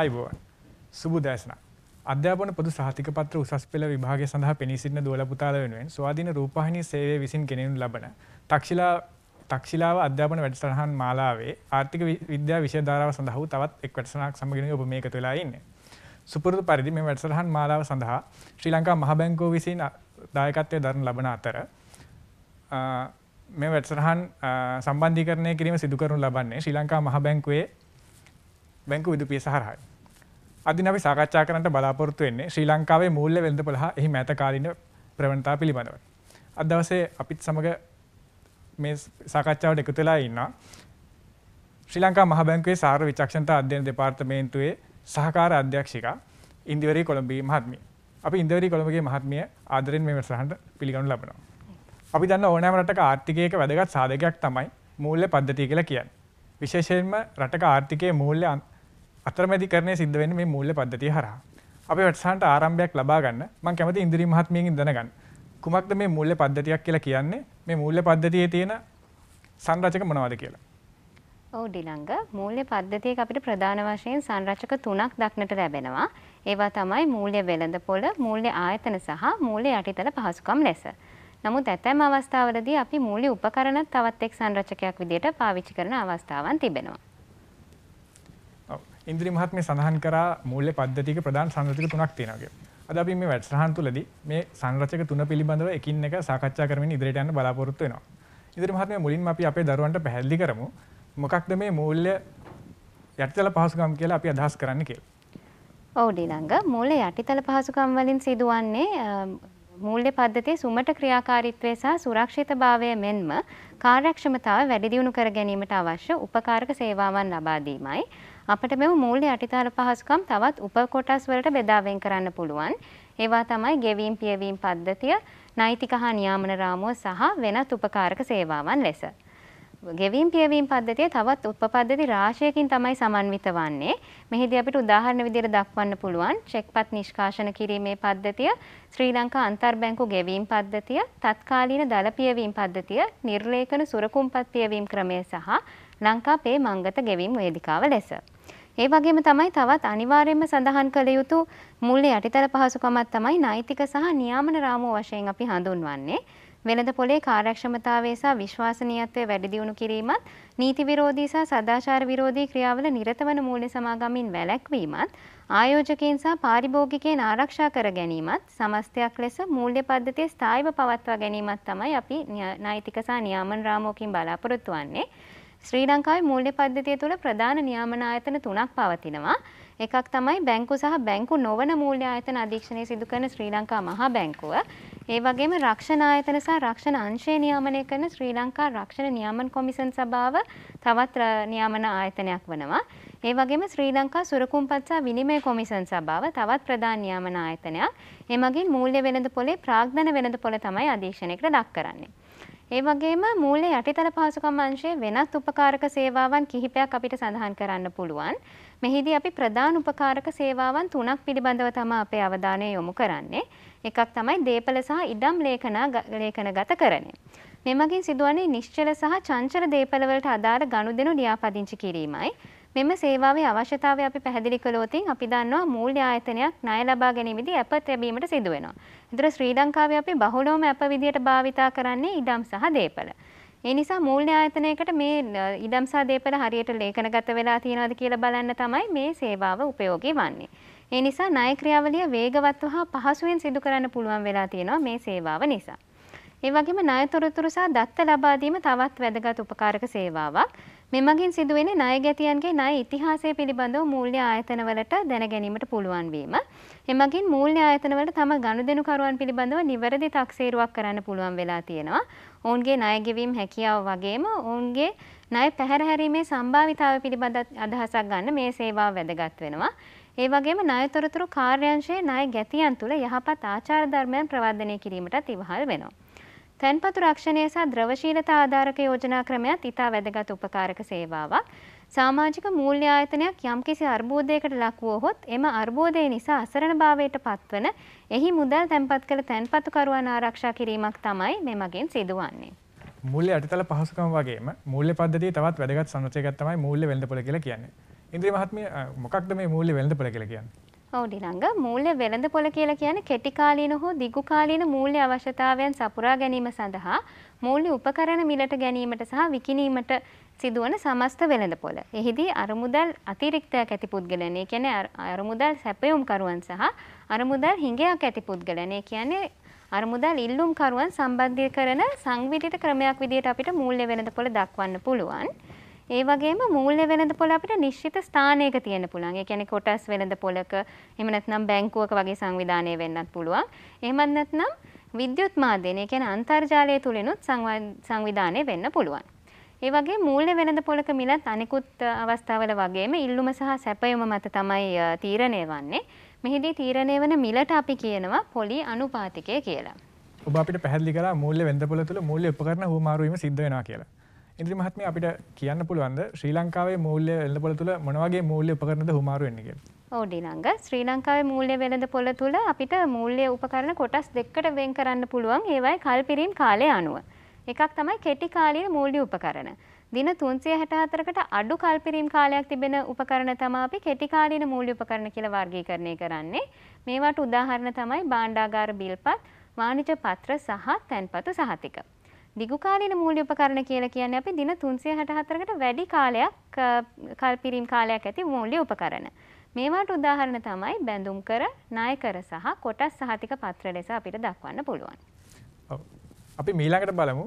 අයිබෝවන් සුබු දැස්නා අධ්‍යාපන පොදු සහතික පත්‍ර උසස් පෙළ විභාග සඳහා පෙනී සිටින දුවල පුතාල වෙනුවෙන් ස්වාධීන රූපවාහිනී සේවය විසින් ගෙනෙනු ලබන තක්ෂිලා තක්ෂිලාව අධ්‍යාපන වැඩසටහන් මාලාවේ ආර්ථික විද්‍යා විෂය ධාරාව සඳහා වූ තවත් එක් වැඩසටහනක් සමගින් ඔබ මේකතු වෙලා ඉන්නේ. සුපුරුදු පරිදි මේ වැඩසටහන් මාලාව සඳහා ශ්‍රී ලංකා මහ බැංකුව විසින් දායකත්වය දරන ලබන අතර මේ වැඩසටහන් සම්බන්ධීකරණය කිරීම සිදු කරනු ලබන්නේ ශ්‍රී ලංකා මහ බැංකුවේ බැංකු විදුපිය සහරහයි. අදින අපි සාකච්ඡා කරන්න බලාපොරොත්තු වෙන්නේ ශ්‍රී ලංකාවේ මූල්‍ය වෙළඳපොළ හා එහි මෑත කාලින ප්‍රවණතා පිළිබඳව. අද දවසේ අපිත් සමග මේ සාකච්ඡාවට එකතු වෙලා ඉන්නා ශ්‍රී ලංකා මහ බැංකුවේ සාර විචක්ෂණතා අධ්‍යයන දෙපාර්තමේන්තුවේ සහකාර අධ්‍යක්ෂිකා ඉන්දිවරි කොළඹී මහත්මිය. අපි ඉන්දිවරි කොළඹගේ මහත්මිය ආදරෙන් මේ වැඩසටහනට පිළිගනු ලබනවා. අපි දන්න ඕනෑම රටක ආර්ථිකයක වැදගත් සාධකයක් තමයි මූල්‍ය පද්ධතිය කියලා කියන්නේ. විශේෂයෙන්ම රටක ආර්ථිකයේ මූල්‍ය අතරමැදිකරණය සිද්ධ වෙන්නේ මේ මූල්‍ය පද්ධතිය හරහා. අපි වැඩසටහනට ආරම්භයක් ලබා ගන්න මම කැමති ඉන්දිරි මහත්මියගෙන් දැනගන්න. කුමක්ද මේ මූල්‍ය පද්ධතියක් කියලා කියන්නේ? මේ මූල්‍ය පද්ධතියේ තියෙන සංරචක මොනවද කියලා? ඔව් ඩිලංග මූල්‍ය පද්ධතියක අපිට ප්‍රධාන වශයෙන් සංරචක තුනක් දක්නට ලැබෙනවා. ඒවා තමයි මූල්‍ය වෙළඳ පොළ, මූල්‍ය ආයතන සහ මූල්‍ය යටිතල පහසුකම් ලෙස. නමුත් ඇතැම් අවස්ථාවලදී අපි මූල්‍ය උපකරණ තවත් එක් සංරචකයක් විදිහට පාවිච්චි කරන අවස්ථාවන් තිබෙනවා. ඉන්ද්‍රිය මහත්මිය සඳහන් කරා මූල්‍ය පද්ධතියක ප්‍රධාන සංරචක තුනක් තියෙනවා කියලා. අද අපි මේ වැඩසටහන් තුළදී මේ සංරචක තුන පිළිබඳව එකින් එක සාකච්ඡා කරමින් ඉදිරියට යන්න බලාපොරොත්තු වෙනවා. ඉන්ද්‍රිය මහත්මිය මුලින්ම අපි අපේ දරුවන්ට පැහැදිලි කරමු මොකක්ද මේ මූල්‍ය යටිතල පහසුකම් කියලා අපි අදහස් කරන්න කියලා. ඔව් ඩිලංග මූල්‍ය යටිතල පහසුකම් වලින් සිදුවන්නේ මූල්‍ය පද්ධතියේ සුමට ක්‍රියාකාරීත්වය සහ සුරක්ෂිතභාවය මෙන්ම කාර්යක්ෂමතාව වැඩි දියුණු කර ගැනීමට අවශ්‍ය උපකාරක සේවාවන් ලබා දීමයි. අපිට මෙම මූල්‍ය යටිතල පහසුකම් තවත් උපකොටස් වලට බෙදා වෙන් කරන්න පුළුවන්. ඒවා තමයි ගෙවීම් පියවීම් පද්ධතිය, නෛතික හා නියාමන රාමුව සහ වෙනත් උපකාරක සේවාවන් ලෙස. ගෙවීම් පියවීම් පද්ධතිය තවත් උපපද්ධති රාශයකින් තමයි සමන්විත වන්නේ. මෙහිදී අපිට උදාහරණ විදිහට දක්වන්න පුළුවන් චෙක්පත් නිෂ්කාශන කිරීමේ පද්ධතිය, ශ්‍රී ලංකා අන්තර්බැංකු ගෙවීම් පද්ධතිය, තත්කාලීන දළ පියවීම් පද්ධතිය, නිර්ලේඛන සුරකුම්පත් පියවීම් ක්‍රමය සහ ලංකා පේ මංගත ගෙවීම් වේදිකාව ලෙස. ඒ වගේම තමයි තවත් අනිවාර්යයෙන්ම සඳහන් කළ යුතු මුල් යටිතල පහසුකමක් තමයි නෛතික සහ නියාමන රාමුව වශයෙන් අපි හඳුන්වන්නේ. වෙළඳ පොලේ කාර්යක්ෂමතාවය සහ විශ්වාසනීයත්වය වැඩි දියුණු කිරීමත් නීති විරෝධී සහ සදාචාර විරෝධී ක්‍රියාවල නිරතවන මූල්‍ය සමාගමින් වැළැක්වීමත් ආයෝජකයන් සහ පාරිභෝගිකයන් ආරක්ෂා කර ගැනීමත් සමස්තයක් ලෙස මූල්‍ය පද්ධතිය ස්ථායිව පවත්වා ගැනීමත් තමයි අපි නෛතික සහ නියාමන රාමුවකින් බලාපොරොත්තු වෙන්නේ. ශ්‍රී ලංකාවේ මූල්‍ය පද්ධතිය තුළ ප්‍රධාන නියාමන ආයතන තුනක් පවතිනවා. එකක් තමයි බැංකු සහ බැංකු නොවන මූල්‍ය ආයතන අධීක්ෂණය සිදු කරන ශ්‍රී ලංකා මහා බැංකුව. ඒ වගේම රක්ෂණ ආයතන සහ රක්ෂණ අංශය නියාමනය කරන ශ්‍රී ලංකා රක්ෂණ නියාමන කොමිසම් සභාව තවත් නියාමන ආයතනයක් වෙනවා. ඒ වගේම ශ්‍රී ලංකා සුරකුම්පත් සහ විනිමය කොමිසම් සභාව තවත් ප්‍රධාන නියාමන ආයතනයක්. එමගින් මූල්‍ය වෙළඳ පොලේ ප්‍රාග්ධන වෙළඳ පොල තමයි අධීක්ෂණයකට ලක් කරන්නේ. ඒ වගේම මූලයේ යටිතල පහසුකම් අංශයේ වෙනත් උපකාරක සේවාවන් කිහිපයක් අපිට සඳහන් කරන්න පුළුවන්. මෙහිදී අපි ප්‍රධාන උපකාරක සේවාවන් තුනක් පිළිබඳව තමයි අපේ අවධානය යොමු කරන්නේ. එකක් තමයි දේපල සහ ඉඩම් ලේඛන ලේඛනගත කරන්නේ. මෙමගින් සිදුවන්නේ නිශ්චල සහ චංචල දේපල වලට අදාළ ගනුදෙනු ලියාපදිංචි කිරීමයි. මෙම සේවාවේ අවශ්‍යතාවය අපි පැහැදිලි කළොතින් අපි දන්නවා මූල්‍ය ආයතනයක් ණය ලබා ගැනීමේදී ඇප ලැබීමට සිදු වෙනවා. ඒතර ශ්‍රී ලංකාවේ අපි බහුලවම ඇප විදියට භාවිතා කරන්නේ ඉඩම් සහ දේපළ. ඒ නිසා මූල්‍ය ආයතනයකට මේ ඉඩම් සහ දේපළ හරියට ලේඛනගත වෙලා තියෙනවද කියලා බලන්න තමයි මේ සේවාව ප්‍රයෝගී වන්නේ. ඒ නිසා ණය ක්‍රියාවලිය වේගවත්ව හා පහසුවෙන් සිදු කරන්න පුළුවන් වෙලා තියෙනවා මේ සේවාව නිසා. ඒ වගේම ණය තොරතුරු සහ දත්ත ලබා දීම තවත් වැදගත් උපකාරක සේවාවක්. මෙමගින් සිදුවෙන ණය ගැතියන්ගේ ණය ඉතිහාසය පිළිබඳව මූල්‍ය ආයතනවලට දැන ගැනීමට පුළුවන් වීම. එමගින් මූල්‍ය ආයතනවලට තම ගනුදෙනුකරුවන් පිළිබඳව නිවැරදි තක්සේරුවක් කරන්න පුළුවන් වෙලා තියෙනවා. ඔවුන්ගේ ණය ගෙවීම් හැකියාව වගේම ඔවුන්ගේ ණය පැහැරහැරීමේ සම්භාවිතාව පිළිබඳ අදහසක් ගන්න මේ සේවාව වැදගත් වෙනවා. ඒ වගේම ණයතරතුරු කාර්යංශයේ ණය ගැතියන් තුළ යහපත් ආචාර ධර්මයන් ප්‍රවර්ධනය කිරීමටත් ඉවහල් වෙනවා. තැන්පතු රක්ෂණය සහ ද්‍රවශීලතා ආධාරක යෝජනා ක්‍රමයත් ඉතා වැදගත් උපකාරක සේවාවක්. සමාජික මූල්‍ය ආයතනයක් යම්කිසි අර්බුදයකට ලක්වුවහොත් එම අර්බෝධය නිසා අසරණභාවයට පත්වන එහි මුදල් තැන්පත් කළ තැන්පතුකරුවන් ආරක්ෂා කිරීමක් තමයි මෙමගින් සිදුවන්නේ. මුල්ල අටතල පහසුකම් වගේ මුල්ල පද තවත් වැදගත් සනචයගත්තමයි මුල්ල වෙල්ඳපොල කියලා කියන්නේ. ඉන්ද්‍රී මහත්ම මොකක්ද මේ මුල්ල වෙල්ඳපොල කියලා කියන්නේ. ඔවුඩිනංග මූල්‍ය වෙළඳ පොළ කියල කියන කෙටිකාලීන හෝ දිගුකාලීන මූල්‍ය අවශ්‍යතාවයන් සපුරා ගැනීම සඳහා මූල්‍ය උපකරණ මිලට ගැනීමට සහ විකිනීමට සිදුවන සමස්ත වෙළඳ පොළ. එහිදී අරමුදල් අතිරික්තයක් ඇති පුද්ගලනය කියන අරමුදල් සැපයුම්කරුවන් සහ අරමුදල් හිඟයක් ඇති පුද්ගලනය කියන්නේ අරමුදල් ඉල්ලුම්කරුවන් සම්බන්ධය කරන සංවිධිත ක්‍රමයක් විදිහට අපිට මූල්‍ය වෙළඳ පොළ දක්වන්න පුළුවන්. ඒ වගේම මූල්‍ය වෙළඳ පොළ අපිට නිශ්චිත ස්ථානයක තියෙන්න පුළුවන්. ඒ කියන්නේ කොටස් වෙළඳ පොළක එහෙම නැත්නම් බැංකුවක වගේ සංවිධානය වෙන්නත් පුළුවන්. එහෙමත් නැත්නම් විද්‍යුත් මාධ්‍යන ඒ කියන්නේ අන්තර්ජාලය තුලිනුත් සංවිධානය වෙන්න පුළුවන්. ඒ වගේ මූල්‍ය වෙළඳ පොළක මිලත් අනිකුත් අවස්ථාවල වගේම ඉල්ලුම සහ සැපයුම මත තමයි තීරණය වන්නේ. මෙහිදී තීරණය වන මිලට අපි කියනවා පොලි අනුපාතිකය කියලා. ඔබ අපිට පැහැදිලි කරා මූල්‍ය වෙළඳ පොළ තුළ මූල්‍ය උපකරණ හුවමාරුවීම සිද්ධ වෙනවා කියලා. ඉදිරි මහත්මිය අපිට කියන්න පුළුවන්ද ශ්‍රී ලංකාවේ මූල්‍ය වෙළඳපොළ තුල මොන වගේ මූල්‍ය උපකරණද හුමාරු වෙන්නේ කියලා? ඔව් දිනංග ශ්‍රී ලංකාවේ මූල්‍ය වෙළඳපොළ තුල අපිට මූල්‍ය උපකරණ කොටස් දෙකකට වෙන් කරන්න පුළුවන් ඒවයි කල්පිරීම් කාලය අනුව. එකක් තමයි කෙටි කාලීන මූල්‍ය උපකරණ. දින 364කට අඩු කල්පිරීම් කාලයක් තිබෙන උපකරණ තමයි අපි කෙටි කාලීන මූල්‍ය උපකරණ කියලා වර්ගීකරණය කරන්නේ. මේවට උදාහරණ තමයි භාණ්ඩාගාර බිල්පත්, වාණිජ පත්‍ර සහ තැන්පතු සහතික. දිගුකාලීන මූල්‍යඋපකරණ කියලා කියන්නේ අපි දින 364කට වැඩි කාලයක් කල්පිරීම් කාලයක් ඇති මූල්‍ය උපකරණ. මේවාට උදාහරණ තමයි බැඳුම් කර, ණය කර සහ කොටස් සහතික පත්‍ර ලෙස අපිට දක්වන්න පුළුවන්. අපි මීළඟට බලමු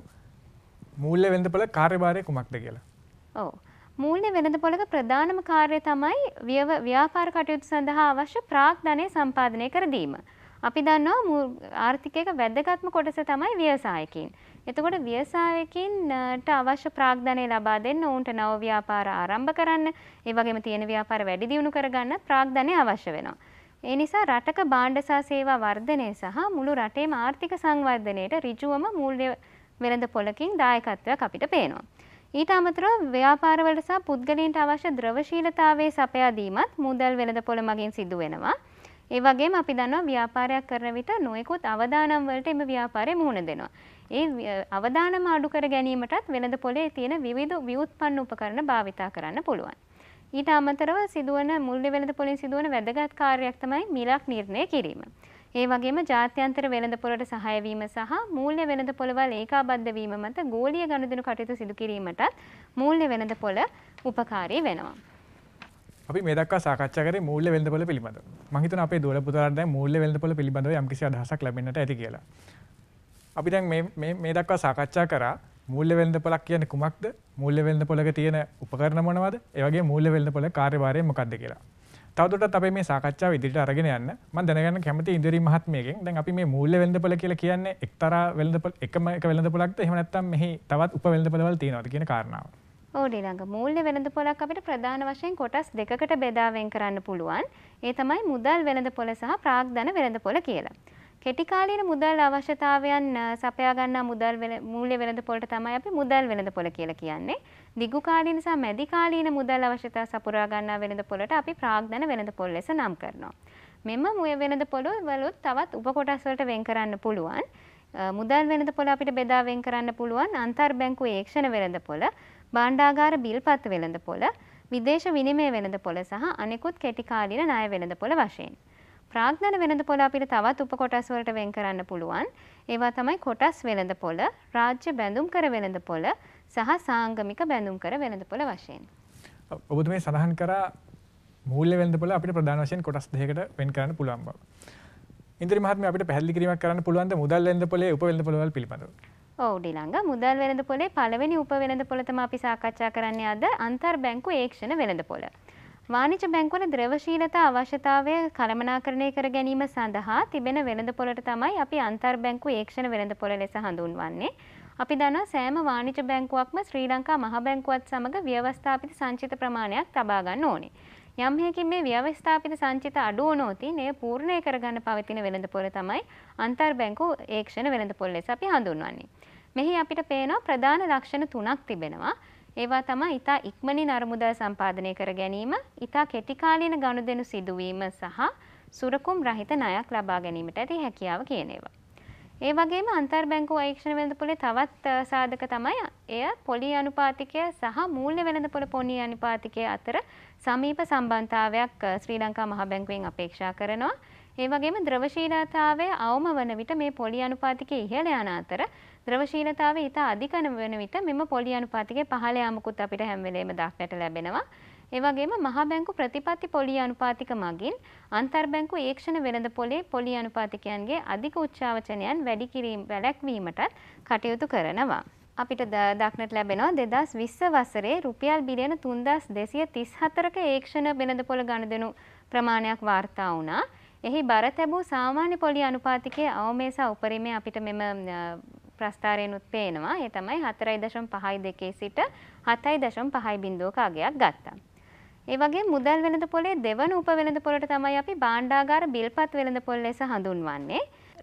මූල්‍ය වෙළඳපොළ කාර්යභාරය කුමක්ද කියලා. ඔව්. මූල්‍ය වෙළඳපොළක ප්‍රධානම කාර්යය තමයි ව්‍යාපාර කටයුතු සඳහා අවශ්‍ය ප්‍රාක් ධනය සම්පාදනය කර දීම. අපි දන්නවා ආර්ථිකයක වැදගත්ම කොටස තමයි ව්‍යවසායකින්. එතකොට ව්‍යවසායකින්ට අවශ්‍ය ප්‍රාග්ධනය ලබා දෙන්න ඔවුන්ට නව ව්‍යාපාර ආරම්භ කරන්න, ඒ වගේම තියෙන ව්‍යාපාර වැඩි දියුණු කරගන්න ප්‍රාග්ධනය අවශ්‍ය වෙනවා. ඒ නිසා රටක භාණ්ඩ සහ සේවා වර්ධනය සහ මුළු රටේම ආර්ථික සංවර්ධනයට ඍජුවම මූල්‍ය වෙළඳ පොලකින් දායකත්වයක් අපිට පේනවා. ඊට අමතරව ව්‍යාපාරවලට සහ පුද්ගලයන්ට අවශ්‍ය ද්‍රවශීලතාවයේ සපයා දීමත් මුදල් වෙළඳ පොළ මගින් සිදු වෙනවා. ඒ වගේම අපි දන්නවා ව්‍යාපාරයක් කරන විට නොයෙකුත් අවදානම් වලට එම ව්‍යාපාරේ මුහුණ දෙනවා. ඒ අවධානම අඩු කර ගැනීමටත් වෙළඳ පොලේ තියෙන විවිධ ව්‍යුත්පන්න උපකරණ භාවිතා කරන්න පුළුවන්. ඊට අමතරව සිදුවන මුල්ලි වෙළඳ පොලින් සිදුවන වැදගත් කාර්යයක් තමයි මිලක් නිර්ණය කිරීම. ඒ වගේම ජාත්‍යන්තර වෙළඳ පොළට සහාය වීම සහ මූල්‍ය වෙළඳ පොළවල් ඒකාබද්ධ වීම මත ගෝලීය ගනුදෙනු කටයුතු සිදු කිරීමටත් මූල්‍ය වෙළඳ පොළ උපකාරී වෙනවා. අපි මේ දක්වා සාකච්ඡා කරේ මූල්‍ය වෙළඳ පොළ පිළිබඳව. මම හිතනවා අපේ දොළ පුතාලට දැන් මූල්‍ය වෙළඳ පොළ පිළිබඳව යම්කිසි අදහසක් ලැබෙන්නට ඇති කියලා. අපි දැන් මේ දක්වා සාකච්ඡා කරා මුල්ල වෙල්ද පොලක් කියන කුමක්ද මුල්ල වෙල්ද පොලක තියෙන උපකරණ මොනවද ඒවගේ මුල්ල වෙල්ද පොල කාර්යභාරය මොකක්ද කියලා. තවදුරටත් අපි මේ සාකච්ඡාව ඉදිරියට අරගෙන යන්න මම දැනගන්න කැමති ඉදිරි මහත්මියගෙන් දැන් අපි මේ මූල්‍ය වෙළඳ පොළ කියලා කියන්නේ එක්තරා වෙළඳ පොළ එකම එක වෙළඳ පොළක්ද එහෙම නැත්නම් මෙහි තවත් උප වෙළඳ පොළවල් තියෙනවද කියන කාරණාව. ඕ ඊළඟ මූල්‍ය වෙළඳ පොළක් අපිට ප්‍රධාන වශයෙන් කොටස් දෙකකට බෙදා වෙන් කරන්න පුළුවන්. ඒ තමයි මුදල් වෙළඳ පොළ සහ ප්‍රාග්ධන වෙළඳ පොළ කියලා. කෙටිකාලීන මුදල් අවශ්‍යතාවයන් සපයා ගන්නා මුදල් මූල්‍ය වෙළඳපොළට තමයි අපි මුදල් වෙළඳපොළ කියලා කියන්නේ. දිගු කාලීන සහ මැදි කාලීන මුදල් අවශ්‍යතා සපුරා ගන්නා වෙළඳපොළට අපි ප්‍රාග්ධන වෙළඳපොළ ලෙස නම් කරනවා. මෙම මුය වෙළඳපොළ වලුත් තවත් උපකොටස් වලට වෙන් කරන්න පුළුවන්. මුදල් වෙළඳපොළ අපිට බෙදා වෙන් කරන්න පුළුවන් අන්තර් බැංකු ඒක්ෂණ වෙළඳපොළ, භාණ්ඩාගාර බිල්පත් වෙළඳපොළ, විදේශ විනිමය වෙළඳපොළ සහ අනෙකුත් කෙටිකාලීන ණය වෙළඳපොළ වශයෙන්. ප්‍රාඥන වෙළඳ පොළ අපිට තවත් උපකොටස් වලට වෙන් කරන්න පුළුවන්. ඒවා තමයි කොටස් වෙළඳ පොළ, රාජ්‍ය බැඳුම් කර වෙළඳ පොළ සහ සාංගමික බැඳුම් කර වෙළඳ පොළ වශයෙන්. ඔබතුමේ සඳහන් කරා මූල්‍ය වෙළඳ පොළ අපිට ප්‍රධාන වශයෙන් කොටස් දෙකකට වෙන් කරන්න පුළුවන් බව. ඉන්ද්‍රි මහත්මයා අපිට පැහැදිලි කිරීමක් කරන්න පුළුවන්ද මුදල් වෙළඳ පොළේ උප වෙළඳ පොළවල් පිළිබඳව? ඔව් ඩිලංග මුදල් වෙළඳ පොළේ පළවෙනි උප වෙළඳ පොළ තමයි අපි සාකච්ඡා කරන්නේ අද අන්තර් බැංකු ඒක්ෂණ වෙළඳ පොළ. වානිජ බැංකුවල ද්‍රවශීලතා අවශ්‍යතාවය කළමනාකරණය කර ගැනීම සඳහා තිබෙන වෙළඳ පොළට තමයි අපි අන්තර් බැංකු ඒක්ෂණ වෙළඳ පොළ ලෙස හඳුන්වන්නේ. අපි දන්නවා සෑම වාණිජ බැංකුවක්ම ශ්‍රී ලංකා මහ බැංකුවත් සමග ව්‍යවස්ථාපිත සංචිත ප්‍රමාණයක් තබා ගන්න ඕනේ. යම් හේකින් මේ ව්‍යවස්ථාපිත සංචිත අඩු වුණොත් මේ පූර්ණය කරගන්න පවතින වෙළඳ පොළ තමයි අන්තර් බැංකු ඒක්ෂණ වෙළඳ පොළ ලෙස අපි හඳුන්වන්නේ. මෙහි අපිට පේනවා ප්‍රධාන ලක්ෂණ තුනක් තිබෙනවා. ඒවා තමයි ඊතා ඉක්මනින් අරමුදල් සම්පාදනය කර ගැනීම, ඊතා කෙටි කාලීන ගනුදෙනු සිදුවීම සහ සුරකුම් රහිත ණයක් ලබා ගැනීමට ඇති හැකියාව කියන ඒවා. ඒ වගේම අන්තර් බැංකු අයක්ෂණ වෙළඳපොලේ තවත් සාධක තමයි එය පොලි අනුපාතිකය සහ මූල්‍ය වෙළඳපොල පොනි අනුපාතිකය අතර සමීප සම්බන්ධතාවයක් ශ්‍රී ලංකා මහ බැංකුවෙන් අපේක්ෂා කරනවා. ඒ වගේම ද්‍රවශීලතාවය අවම වන විට මේ පොලි අනුපාතිකයේ ඉහළ යන අතර ද්‍රවශීලතාවය ඉතා අධිකන වන විට මෙම පොලි අනුපාතිකයේ පහළ යාමකුත් අපිට හැම වෙලේම දක්නට ලැබෙනවා. එවගේම මහා බැංකු ප්‍රතිපත්ති පොලිය අනුපාතික මගින් අන්තර් බැංකු ඒක්ෂණ වෙළඳ පොලේ පොලිය අනුපාතිකයන්ගේ අධික උච්චාවචනයන් වැඩි කිරීම වැළැක්වීමටත් කටයුතු කරනවා. අපිට දක්නට ලැබෙනවා දෙදස් විස්ස වසරේ රුපියල් බිලියන තුන්දස් දෙසිය තිස් හතරක ඒක්ෂණ වෙළඳ පොළ ගණදනු ප්‍රමාණයක් වාර්තා වුණා. එහි බර තැබූ සාමාන්‍ය පොලි අනුපාතිකයේ අවමේස උපරිමය අපිට මෙම ප්‍රස්ථාරයනුත් පේනවා. ඒ තමයි 4.52 සිට 7.5 අගයක් ගත්තා. ඒ වගේ මුදල් වෙළඳ පොලේ දෙවන උප වෙළඳ පොලට තමයි අපි භාණ්ඩාගාර බිල්පත් වෙළඳ පොල් ලෙස හඳුන්වන්නේ.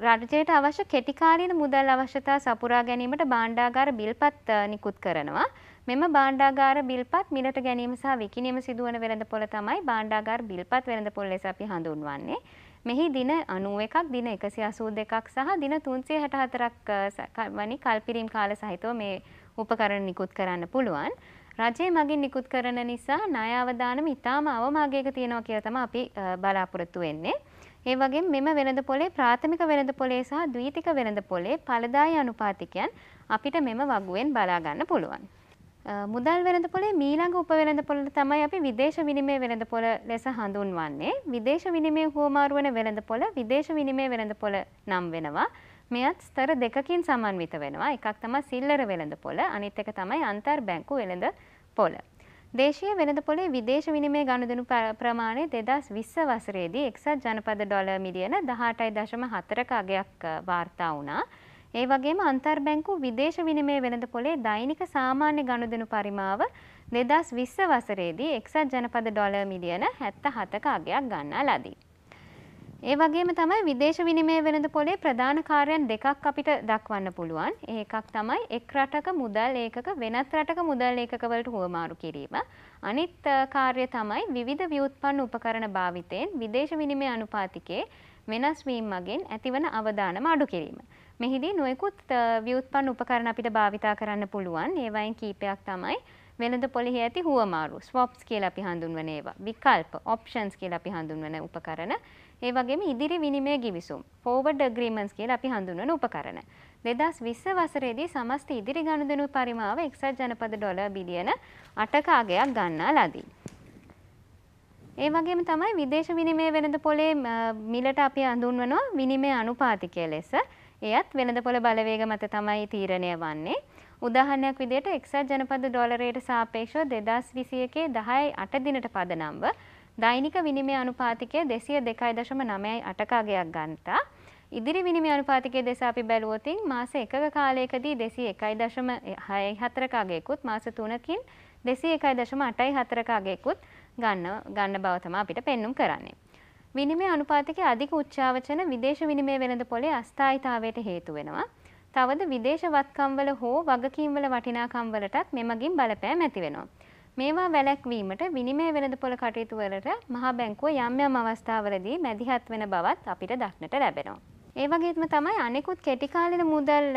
රජයට අවශ්‍ය කෙටිකාලීන මුදල් අවශ්‍යතා සපුරා ගැනීමට භාණ්ඩාගාර බිල්පත් නිකුත් කරනවා. මෙම භාණ්ඩාගාර බිල්පත් මිලට ගැනීම සහ විකිණීම සිදුවන වෙළඳ පොළ තමයි භාණ්ඩාගාර බිල්පත් වෙළඳ පොළ ලෙස අපි හඳුන්වන්නේ. මෙහි දින අනුව එකක් දින එකසි අසූ දෙකක් සහ දින තුන්සේ හැටහතරක් වනි කල්පිරීම් කාල සහිතව මේ උපකරණ නිකුත් කරන්න පුළුවන්. රජය මගින් නිකුත් කරන නිසා නයාවදානම ඉතාම අවමාගේක තියෙනවා කියතම අපි බලාපොරොත්තු වෙන්නේ. ඒ වගේ මෙම වෙළඳ පොලේ ප්‍රාථමික වෙළඳ පොලේ සහ ද්වීතික වෙළඳ පොලේ පළදායි අනුපාතිකයන් අපිට මෙම වගුවෙන් බලාගන්න පුළුවන්. මුදල් වෙළඳපොලේ මීළඟ උපවෙළඳපොළට තමයි අපි විදේශ විනිමය වෙළඳපොළ ලෙස හඳුන්වන්නේ. විදේශ විනිමය හුවමාරු වන වෙළඳපොළ විදේශ විනිමය වෙළඳපොළ නම් වෙනවා. මෙයත් ස්තර දෙකකින් සමන්විත වෙනවා. එකක් තමයි සිල්ලර වෙළඳපොළ, අනිත් එක තමයි අන්තර් බැංකු වෙළඳපොළ. දේශීය වෙළඳපොලේ විදේශ විනිමය ගනුදෙනු ප්‍රමාණය 2020 වසරේදී එක්සත් ජනපද ඩොලර් මිලියන 18.4ක අගයක් වාර්තා වුණා. ඒ වගේම අන්තර් බැංකු විදේශ විනිමය වෙළඳපොලේ දෛනික සාමාන්‍ය ගනුදෙනු පරිමාව 2020 වසරේදී එක්සත් ජනපද ඩොලර් මිලියන 74ක අගයක් ගන්නා ලදී. ඒ වගේම තමයි විදේශ විනිමය වෙළඳපොලේ ප්‍රධාන කාර්යයන් දෙකක් අපිට දක්වන්න පුළුවන්. ඒ එකක් තමයි එක් රටක මුදල් ඒකක වෙනත් රටක මුදල් ඒකකවලට හුවමාරු කිරීම. අනිත් කාර්යය තමයි විවිධ ව්‍යුත්පන්න උපකරණ භාවිතයෙන් විදේශ විනිමය අනුපාතිකයේ වෙනස් වීම මගින් ඇතිවන අවදානම අඩු කිරීම. මෙහිදී නොයෙකුත් ව්‍යුත්පන් උපකරණ අපිට භාවිතා කරන්න පුළුවන්. ඒවයින් කීපයක් තමයි වෙළඳ පොලෙහි ඇති හුවමාරු ස්වොප්ස් කියලා අපි හඳුන්වන ඒවා. විකල්ප ඔප්ෂන්ස් කියලා අපි හඳුන්වන උපකරණ. ඒ වගේම ඉදිරි විනිමය ගිවිසුම් ෆෝවර්ඩ් ඇග්‍රීමන්ට්ස් කියලා අපි හඳුන්වන උපකරණ. 2020 වසරේදී සමස්ත ඉදිරි ගනුදෙනු පරිමාව එක්සත් ජනපද ඩොලර් බිලියන 8ක අගයක් ගන්නා ලදී. ඒ වගේම තමයි විදේශ විනිමය වෙළඳ පොලේ මිලට අපි හඳුන්වනවා විනිමය අනුපාතිකය ලෙස. එයත් වෙළඳ පොළ බලවේග මත තමයි තීරණය වන්නේ. උදාහරණයක් විදිහට එක්සත් ජනපද ඩොලරයට සාපේක්ෂව 2021 10යි 8 දිනට පදනම්ව දෛනික විනිමය අනුපාතිකය 202.98ක් අගයක් ගන්නා ඉදිරි විනිමය අනුපාතිකයේ දෙස අපි බැලුවොත් මාස 1ක කාලයකදී 201.64ක අගයකුත් මාස 3කින් 201.84ක අගයකුත් ගන්න ගන්න බව තමයි අපිට පෙන්눔 කරන්නේ. විනිමය අනුපාතික අධික උච්චාවචන විදේශ විනිමය වෙළඳ පොලේ අස්ථායිතාවයට හේතු වෙනවා. තවද විදේශ වත්කම්වල හෝ වගකීම්වල වටිනාකම්වලටත් මෙමගින් බලපෑම් ඇති වෙනවා. මේවා වැළැක්වීමට විනිමය වෙළඳ පොළ කටයුතු වලට මහා බැංකුව යම් යම් අවස්ථාවලදී මැදිහත් වෙන බවත් අපිට දක්නට ලැබෙනවා. ඒ වගේම තමයි අනෙකුත් කෙටිකාලන මුදල්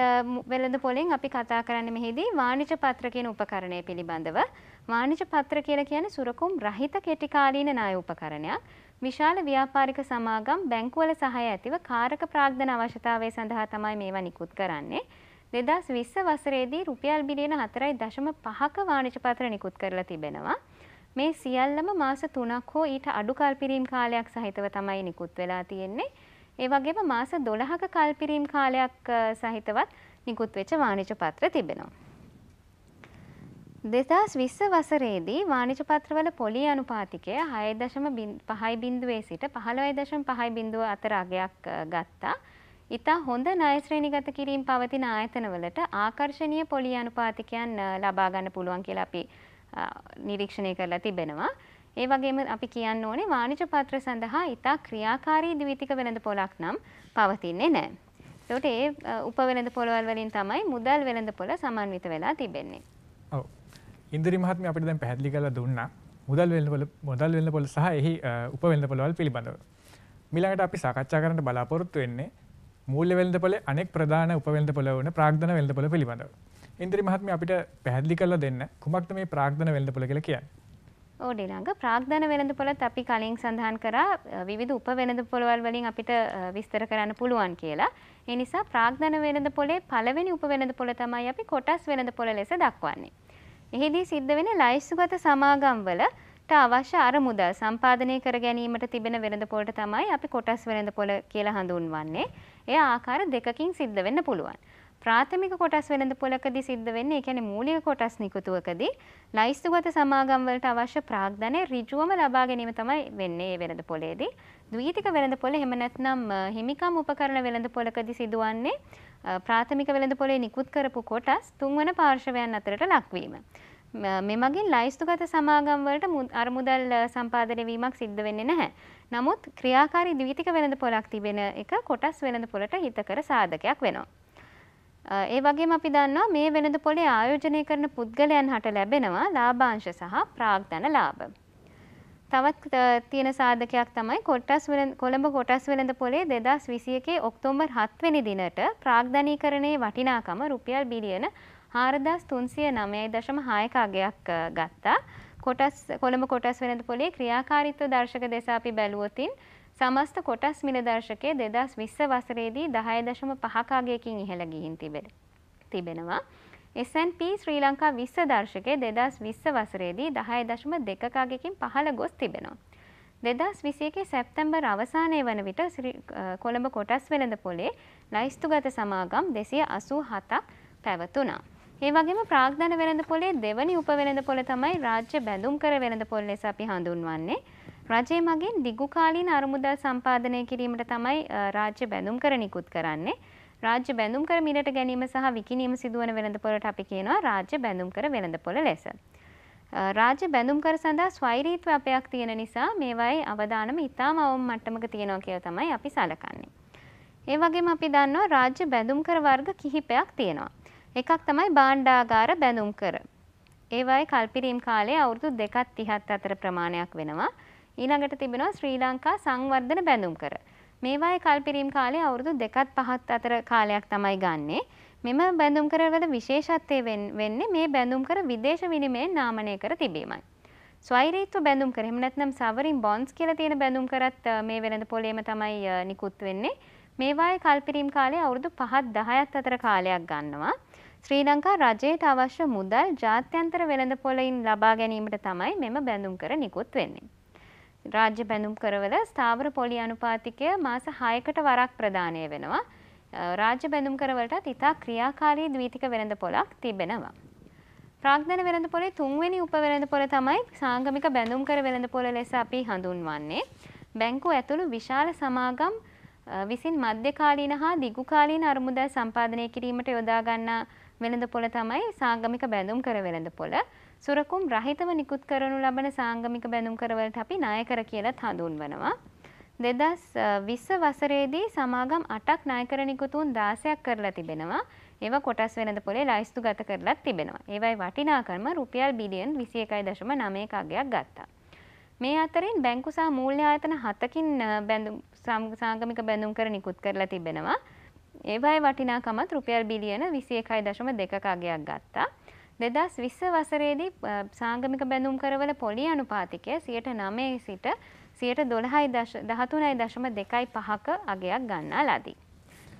වෙළඳ පොලෙන් අපි කතා කරන්න මෙහිදී වාණිජ පත්‍ර කියන උපකරණය පිළිබඳව වාණිජ පත්‍ර කියලා කියන්නේ සුරකුම් රහිත කෙටිකාලීන ණය උපකරණයක්. විශාල ව්‍යාපාරික සමාගම් බැංකුවල සහය ඇතිව කාරක ප්‍රාග්ධන අවශ්‍යතාවය සඳහා තමයි මේවා නිකුත් කරන්නේ. දෙදස් විස්ස වසරේදී රුපියල් බිලියන හතරයි දශම පහක වාණිජ පත්‍ර නිකුත් කරලා තිබෙනවා. මේ සියල්ලම මාස තුනක් හෝ ඊට අඩු කල්පිරීම් කාලයක් සහිතව තමයි නිකුත් වෙලා තියෙන්නේ. ඒ වගේම මාස 12ක කල්පිරීම් කාලයක් සහිතවත් නිකුත් වෙච්ච වාණිජ පත්‍ර තිබෙනවා. දෙදස් විස්ස වසරේදී වානිජ පත්‍රවල පොලි අනුපාතිකය හය දශම පහයි බින්දුවේ සිට පහළවයි දශම පහයි බිඳුව අතර අගයක් ගත්තා. ඉතා හොඳ නයශ්‍රේණිගත කිරීම් පවතින ආයතනවලට ආකර්ශණය පොලි අනුපාතිකයන් ලබාගන්න පුළුවන් කියලා අපි නිරීක්ෂණය කරලා තිබෙනවා. ඒ වගේම අපි කියන්න ඕනේ වානිජ පත්‍ර සඳහා ඉතා ක්‍රියාකාරී දිවිතික වෙළඳ පොලක් නම් පවතින්නේ නෑ. එතකොට ඒ උපවෙළඳ පොළවල් වලින් තමයි මුදල් වෙළඳ පොළ සමන්විත වෙලා තිබෙන්නේ. ඉන්දිරි මහත්ම අපිට දැන් පැහැදිලි කරලා දුන්නා මුදල් වෙළඳපොළ මුදල් වෙළඳපොළ සහ එහි උපවෙළඳපොළවල් පිළිබඳව. මීළඟට අපි සාකච්ඡා කරන්න බලාපොරොත්තු වෙන්නේ මූල්‍ය වෙළඳපොළ අනෙක් ප්‍රධාන උපවෙළඳපොළ වන ප්‍රාග්ධන වෙළඳපොළ පිළිබඳව. ඉන්දිරි මහත්මිය අපිට පැහැදිලි කරලා දෙන්න කුමක්ද මේ ප්‍රාග්ධන වෙළඳපොළ කියලා කියන්නේ? ඕඩිලංග ප්‍රාග්ධන වෙළඳපොළත් අපි කලින් සඳහන් කරා විවිධ උප වෙළඳපොළවල් වලින් අපිට විස්තර කරන්න පුළුවන් කියලා. ඒ නිසා ප්‍රාග්ධන වෙළඳපොළේ පළවෙනි උප වෙළඳපොළ තමයි අපි කොටස් වෙළඳපොළ ලෙස දක්වන්නේ. එහිදී සිද්ධ වෙන ලයිස්සුගත සමාගම්වල ට අවශ්‍ය අරමුදල් සම්පාදනය කර ගැනීමට තිබෙන වෙළඳ පොලට තමයි අපි කොටස් වෙළඳ පොල කියලා හඳුන්වන්නේ. එය ආකාර දෙකකින් සිද්ධ වෙන්න පුළුවන්. ප්‍රාථමික කොටස් වෙළඳ පොලකදී සිද්ධ වෙන්නේ, ඒ කියන්නේ මූලික කොටස් නිකුතුවකදී ලයිස්තුගත සමාගම් වලට අවශ්‍ය ප්‍රාග්ධනය ඍජුවම ලබා ගැනීම තමයි වෙන්නේ මේ වෙළඳ පොලේදී. ද්විතීක වෙළඳ පොල එහෙම නැත්නම් හිමිකම් උපකරණ වෙළඳ පොලකදී සිදුවන්නේ ප්‍රාථමික වෙළඳ පොලේ නිකුත් කරපු කොටස් තුන්වන පාර්ශවයන් අතරට ලක්වීම. මෙමගින් ලයිස්තුගත සමාගම් වලට අරමුදල් සම්පාදනය වීමක් සිද්ධ වෙන්නේ නැහැ. නමුත් ක්‍රියාකාරී ද්විතික වෙළඳ පොලක් තිබෙන එක කොටස් වෙළඳ පොලට හිතකර සාධකයක් වෙනවා. ඒ වගේම අපි දන්නවා මේ වෙළඳ පොලේ ආයෝජනය කරන පුද්ගලයන් හට ලැබෙනවා ලාභාංශ සහ ප්‍රාග්ධන ලාභ. තවත් තියෙන සාධකයක් තමයි කොටස් කොළඹ කොටස් වෙළඳ පොලේ දෙදස් විසියකේ ඔක්තෝම්බර් හත්වනි දිනට ප්‍රාග්ධනීකරණයේ වටිනාකම රුපියල් බිලියන හාරදස් තුන්සිය නමයයි දශම හායකාගයක් ගත්තා. කොටස් කොළඹ කොටස් වෙළඳ පොලේ ක්‍රියාකාරිත්ව දර්ශක දෙස අපි බැලුවොතින් සමස්ත කොටස් මිල දර්ශකයේ දෙදස් විස්ස වසරේදී දහය දශම පහකාගයකින් ඉහළ ගිහින් තිබෙනවා. S&P ශ්‍රී ලංකා විස්ස දර්ශකයේ දෙදස් විස්ස වසරේදී දහය දශම දෙකකාගකින් පහළ ගොස් තිබෙනවා. දෙදස් විසියකේ සැප්තැම්බර් අවසානය වන විට කොළඹ කොටස් වෙළඳ පොලේ ලයිස්තුගත සමාගම් දෙසිය අසූ හතක් පැවතුනා. ඒ වගේම ප්‍රාග්ධන වෙළඳ පොලේ දෙවනි උපවෙළඳ පොළ තමයි රාජ්‍ය බැඳුම් කර වෙළඳ පොල් ලෙස අපි හඳුන්වන්නේ. රජය මගින් දිගුකාලීන අරමුදල් සම්පාදනය කිරීමට තමයි රාජ්‍ය බැඳුම් කර නිකුත් කරන්නේ. රාජ්‍ය බැඳුම් කර මිලට ගැනීම සහ විකිණීම සිදුවන වෙළඳපොළට අපි කියනවා රාජ්‍ය බැඳුම් කර වෙළඳපොළ ලෙස. රාජ්‍ය බැඳුම් කර සඳහා ස්වෛරීත්ව අපයක් තියෙන නිසා මේවයි අවදානම ඉතාම අවම මට්ටමක තියෙනවා කියලා තමයි අපි සලකන්නේ. ඒ වගේම අපි දන්නවා රාජ්‍ය බැඳුම් කර වර්ග කිහිපයක් තියෙනවා. එකක් තමයි බාණ්ඩාගාර බැඳුම් කර. ඒවයි කල්පිරීම් කාලේ අවුරුදු දෙකත් තිහත් අතර ප්‍රමාණයක් වෙනවා. ඊළඟට තිබෙනවා ශ්‍රී ලංකා සංවර්ධන බැඳුම් කර. මේවායේ කල්පිරීම් කාලය අවුරුදු දෙකත් පහත් අතර කාලයක් තමයි ගන්නේ. මෙම බැඳුම් කරවල විශේෂත්වය වෙන්නේ මේ බැඳුම් කර විදේශ විනිමයෙන් නාමනය කර තිබීමයි. ස්වෛරීත්ව බැඳුම් කර එහෙම නැත්නම් සවරින් බොන්ඩ්ස් කියලා තියෙන බැඳුම් කරත් මේ වෙළඳ පොලේම තමයි නිකුත් වෙන්නේ. මේවායේ කල්පිරීම් කාලය අවුරුදු 5ත් 10ත් අතර කාලයක් ගන්නවා. ශ්‍රී ලංකා රජයට අවශ්‍ය මුදල් ජාත්‍යන්තර වෙළඳ පොලයින් ලබා ගැනීමට තමයි මෙම බැඳුම් කර නිකුත් වෙන්නේ. රාජ්‍ය බැඳුම් කරවල ස්ථාවර පොලි අනුපාතිකය මාස හයකට වරක් ප්‍රදානය වෙනවා. රාජ්‍ය බැඳුම් කරවලටත් ඉතා ක්‍රියාකාරී දවීතික වෙළඳ පොලක් තිබෙනවා. ප්‍රාග්ධන වෙළඳ පොලේ තුන්වැනි උපවෙළඳ පොල තමයි සාංගමික බැඳුම් කර වෙළඳ පොල ලෙස අපි හඳුන්වන්නේ. බැංකු ඇතුළු විශාල සමාගම් විසින් මධ්‍යකාලීන හා දිගුකාලීන අරමුදල් සම්පාධනය කිරීමට යොදාගන්නා වෙළඳ පොල තමයි සාංගමික බැඳුම් කර වෙළඳ පොළ. සුරකුම් රහිතව නිකුත් කරනු ලබන සාංගමික බැඳුම් කරවලට අපි නායකර කියලත් හඳුන්වනවා. දෙදස් විස්ස වසරේදී සමාගම් අටක් නායකර නිකුතුන් දාසයක් කරලා තිබෙනවා. ඒව කොටස් වෙනද පොලේ ලයිස්තු ගත කරලත් තිබෙනවා. ඒවයි වටිනාකරම රුපියල් බිලියන් විසි එකයි දශම නමයකාගයක් ගත්තා. මේ අතරින් බැංකුසා මූල්‍ය ආයතන හතකින් බැඳු සාංගමික බැඳුම් කර නිකුත් කරලා තිබෙනවා. ඒවයි වටිනාකමත් රුපියල් බිලියන විසි එකයි දශම දෙකකාගයක් ගත්තා. දෙදස් විස්ස වසරේදී සාංගමික බැඳුම් කරවල පොලි අනුපාතිකය සියට නමේ සිට සියට දොළහයි දහතුනයි දශම දෙකයි පහක අගයක් ගන්නා ලදී.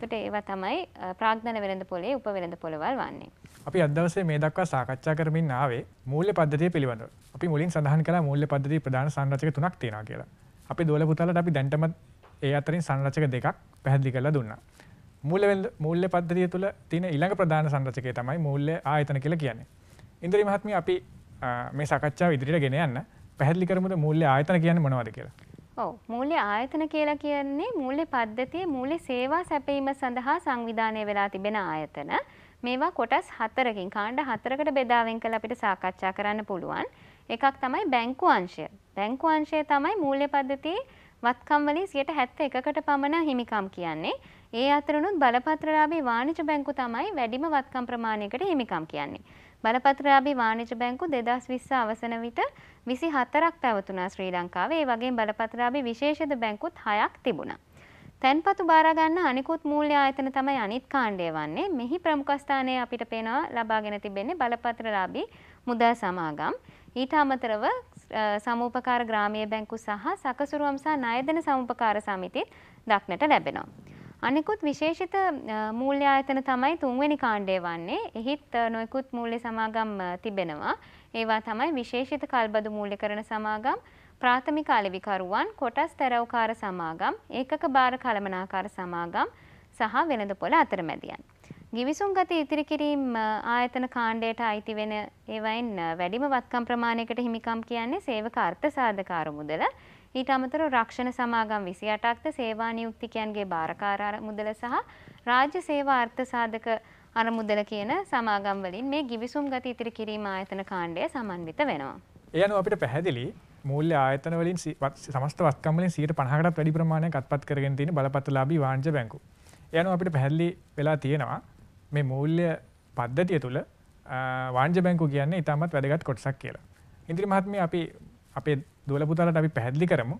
තට ඒවා තමයි ප්‍රාග්ධන වෙළඳ පොලේ උප වෙළඳ පොළවල් වන්නේ. අපි අදවසේ මේ දක්වා සාකච්ඡා කරමින් ආවේ මූල්‍ය පද්ධතිය පිළිබඳ. අපි මුලින් සඳහන් කළ මූල්‍ය පද්ධති ප්‍රධාන සංරචක තුනක් තියෙනවා කියලා. අපි දොල පුතාලට අපි දැන්ටමත් ඒ අතරින් සංරචක දෙකක් පැහැදිලි කරලා දුන්නා. මූල්‍ය මූල්‍ය පද්ධතිය තුළ තියෙන ඊළඟ ප්‍රධාන සංරචකය තමයි මූල්‍ය ආයතන කියලා කියන්නේ. ඉන්ද්‍රි මහත්මිය අපි මේ සාකච්ඡාව ඉදිරියට ගෙන යන්න පැහැදිලි කරමුද මූල්‍ය ආයතන කියන්නේ මොනවද කියලා? ඔව් මූල්‍ය ආයතන කියලා කියන්නේ මූල්‍ය පද්ධතියේ මූල්‍ය සේවා සැපයීම සඳහා සංවිධානය වෙලා තිබෙන ආයතන. මේවා කොටස් හතරකින් කාණ්ඩ හතරකට බෙදා වෙන් කරලා අපිට සාකච්ඡා කරන්න පුළුවන්. එකක් තමයි බැංකු අංශය. බැංකු අංශය තමයි මූල්‍ය පද්ධතියේ වත්කම් වලින් 71කට පමණ හිමිකම් කියන්නේ. ඒ අතරනුත් බලපත්‍රලාභී වාණිජ බැංකු තමයි වැඩිම වත්කම් ප්‍රමාණයකට හිමිකම් කියන්නේ. බලපත්‍රලාභී වාණිජ බැංකු 2020 අවසන විට 24ක් පැවතුණා ශ්‍රී ලංකාවේ. ඒ වගේම බලපත්‍රලාභී විශේෂිත බැංකුත් 6ක් තිබුණා. තැන්පතු බාරගන්න අනිකුත් මූල්‍ය ආයතන තමයි අනිත් කාණ්ඩය වන්නේ. මෙහි ප්‍රමුඛස්ථානය අපිට පේනවා ලබාගෙන තිබෙන්නේ බලපත්‍රලාභී මුදල් සමාගම්. ඊට අමතරව සමූපකාර ග්‍රාමීය බැංකු සහ සකසුරුවම් සහ ණයදෙන සමූපකාර සමිතිත් දක්නට ලැබෙනවා. අනෙකුත් විශේෂිත මූල්‍ය ආයතන තමයි තුන්වෙනි කාණ්ඩය වන්නේ. එහිත් නොයෙකුත් මූල්‍ය සමාගම් තිබෙනවා. ඒවා තමයි විශේෂිත කල්බදු මූල්‍යකරණ සමාගම්, ප්‍රාථමික අලෙවිකරුවන්, කොටස් තැරවකාර සමාගම්, ඒකක බාර කළමනාකාර සමාගම් සහ වෙළඳපොළ අතරමැදියන්. ගිවිසුම් ගත ඉතිරි කිරීම් ආයතන කාණ්ඩයට අයිති වෙන ඒවයින් වැඩිම වත්කම් ප්‍රමාණයකට හිමිකම් කියන්නේ සේවක අර්ථ සාධකාර මුදල. ඊට අමතරව රක්ෂණ සමාගම් 28ක්ද සේවා නියුක්තිකයන්ගේ බාරකාර මුදල සහ රාජ්‍ය සේවා අර්ථ සාධක අරමුදල කියන සමාගම් වලින් මේ ගිවිසුම් ගත ඉතිරි කිරීම ආයතන කාණ්ඩය සමන්විත වෙනවා. ඒ අනුව අපිට පැහැදිලි මූල්‍ය ආයතන වලින් සමස්ත වත්කම් වලින් 150කටත් වැඩි ප්‍රමාණයක් අත්පත් කරගෙන තියෙන බලපත්‍රලාභී වාණිජ බැංකු. ඒ අනුව අපිට පැහැදිලි වෙලා තියෙනවා මේ මූල්‍ය පද්ධතිය තුළ වාණිජ බැංකු කියන්නේ ඉතාමත් වැදගත් කොටසක් කියලා. ඉන්ද්‍රි මහත්මිය අපි අපේ දුවල පුතාලට අපි පැහැදිලි කරමු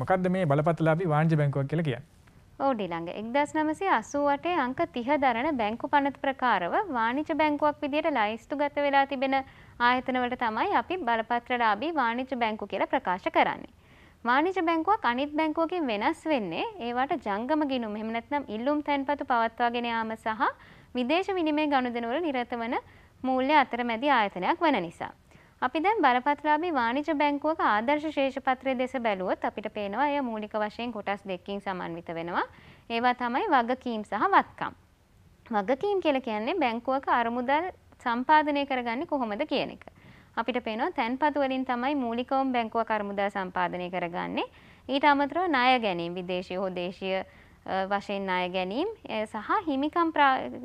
මොකක්ද මේ බලපත්‍රලාභී වාණිජ බැංකුවක් කියලා කියන්නේ. ඕඩිළඟ එක්දස් නමසේ අසුවටේ අංක තිහ දරන බැංකු පනත් ප්‍රකාරව වානිච බැංකුවක් විදියට ලයිස්තු ගත වෙලා තිබෙන ආයතනවලට තමයි අපි බලපත්‍රලාබී වානිච බැංකු කියලා ප්‍රකාශ කරන්නේ. වානිච බැංකුවක් අනිත් බැංකුවකින් වෙනස් වෙන්නේ ඒවට ජංගම ගිනුම් හෙමනැත්නම් ඉල්ලුම් තැන්පතු පවත්වාගෙන යාම සහ විදේශ විනිමය ගණුදනවල නිරත වන මූල්‍ය අතරමැදි ආයතනයක් වන නිසා. අපි දැන් බරපතලාභී වාණිජ බැංකුවක ආදර්ශ ශේෂපත්‍රය දෙස බැලුවොත් අපිට පේනවා එය මූලික වශයෙන් කොටස් දෙකකින් සමන්විත වෙනවා. ඒවා තමයි වගකීම් සහ වත්කම්. වගකීම් කියලා කියන්නේ බැංකුවක අරමුදල් සම්පාදනය කරගන්නේ කොහොමද කියන එක. අපිට පේනවා තැන්පතු වලින් තමයි මූලිකවම බැංකුවක් අරමුදල් සම්පාදනය කරගන්නේ. ඊට අමතරව ණය ගැනීම විදේශීය හෝ දේශීය වශයෙන් ණය ගැනීම සහ හිමිකම්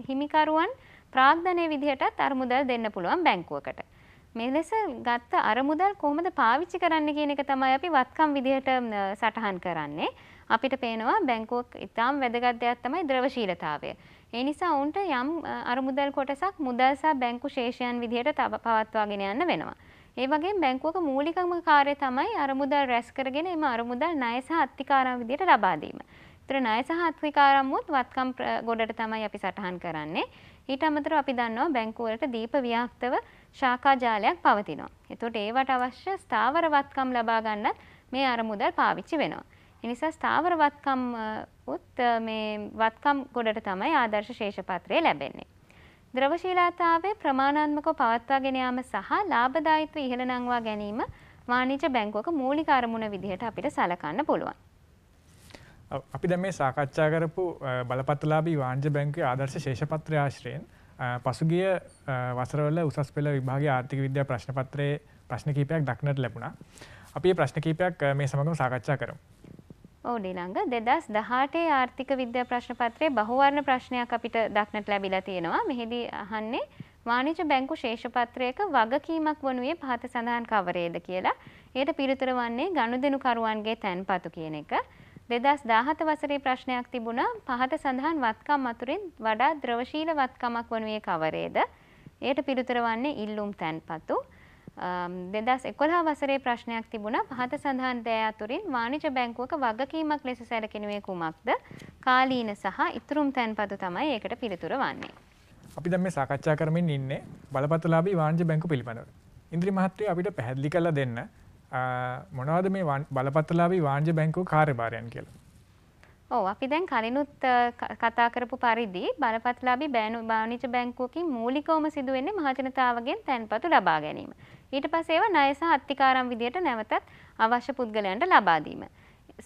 හිමිකරුවන් ප්‍රාග්ධනය විදිහටත් අරමුදල් දෙන්න පුළුවන් බැංකුවකට. මෙලෙස ගත්ත අරමුදල් කොහොමද පාවිච්චි කරන්න කියන එක තමයි අපි වත්කම් විදිහට සටහන් කරන්නේ. අපිට පේනවා බැංකුවක් ඉතාම වැදගත් දෙයක් තමයි ද්‍රවශීලතාවය. ඒ නිසා ඔවුන්ට යම් අරමුදල් කොටසක් මුදල් සහ බැංකු ශේෂයන් විදිහට තව පවත්වාගෙන යන්න වෙනවා. ඒ වගේ බැංකුවක මූලිකම කාර්ය තමයි අරමුදල් රැස් කරගෙන එම අරමුදල් ණය සහ අත්තිකාරම් විදිහට ලබා දීම. ඒතර ණය සහ අත්තිකාරම් වුත් වත්කම් ගොඩට තමයි අපි සටහන් කරන්නේ. ඊට අමතරව අපි දන්නවා බැංකුවලට දීප ව්‍යාප්තව ශාකාජාලයක් පවතිනවා. එතකොට ඒවට අවශ්‍ය ස්ථාවරවත්කම් ලබා ගන්නත් මේ අරමුදල් පාවිච්චි වෙනවා. ඒ නිසා ස්ථාවරවත්කම් උත් මේ වත්කම් ගොඩට තමයි ආදර්ශ ශේෂපත්‍රය ලැබෙන්නේ. ද්‍රවශීලතාවයේ ප්‍රමාණාත්මකව පවත්වාගෙන යාම සහ ලාභදායීත්වය ඉහළ නංවා ගැනීම වාණිජ බැංකුවක මූලික අරමුණ විදිහට අපිට සලකන්න පුළුවන්. අපි දැන් මේ සාකච්ඡා කරපු බලපත්‍රලාභී වාණිජ බැංකුවේ ආදර්ශ ශේෂපත්‍ර ආශ්‍රයෙන් පසුගිය වසරවල උසස් පෙළ විභාගේ ආර්ථික විද්‍යා ප්‍රශ්න පත්‍රයේ ප්‍රශ්න කීපයක් දක්නට ලැබුණා. අපි මේ ප්‍රශ්න කීපයක් මේ සමගම සාකච්ඡා කරමු. ඔව් ඩිනංග 2018 ආර්ථික විද්‍යා ප්‍රශ්න පත්‍රයේ බහුවර්ණ ප්‍රශ්නයක් අපිට දක්නට ලැබිලා තියෙනවා. මෙහිදී අහන්නේ වාණිජ බැංකු ශේෂපත්‍රයක වගකීමක් වනුයේ පහත සඳහන් කවරේද කියලා. එයට පිළිතුර වන්නේ ගනුදෙනුකරුවන්ගේ තැන්පතු කියන එක. දෙදස් දාහත වසරේ ප්‍රශ්නයක් තිබුණ පහත සඳහන් වත්කම් අතුරින් වඩා ද්‍රවශීල වත්කමක් වනුයේ කවරේද. එයට පිළිතුර වන්නේ ඉල්ලුම් තැන්පතු. දෙදස් එකොලා වසරේ ප්‍රශ්නයක් තිබුණ පහත සඳහන් දෑ අතුරින් වානිජ බැංකුවක වගකීමක් ලෙස සැලකෙනුවේ කුමක්ද කාලීන සහ ඉතුරුම් තැන්පතු තමයි ඒකට පිළිතුර වන්නේ. අපි දැන් මේ සාකච්ඡා කරමින් ඉන්නේ බලපතලාභී වාණිජ බැංකු පිළිබඳව. ඉන්ද්‍රි මහත්තයා අපිට පැහැදිලි කරලා දෙන්න මොනවද මේ බලපත්‍රලාභී වාණිජ බැංකුව කාර්යභාරයන් කියලා? ඔව් අපි දැන් කලිනුත් කතා කරපු පරිදි බලපත්‍රලාභී බෑනු වාණිජ බැංකුවකින් මූලිකවම සිදු වෙන්නේ මහජනතාවගෙන් තැන්පතු ලබා ගැනීම. ඊට පස්සේ ඒවා ණය සහ අත්තිකාරම් විදියට නැවතත් අවශ්‍ය පුද්ගලයන්ට ලබා දීම.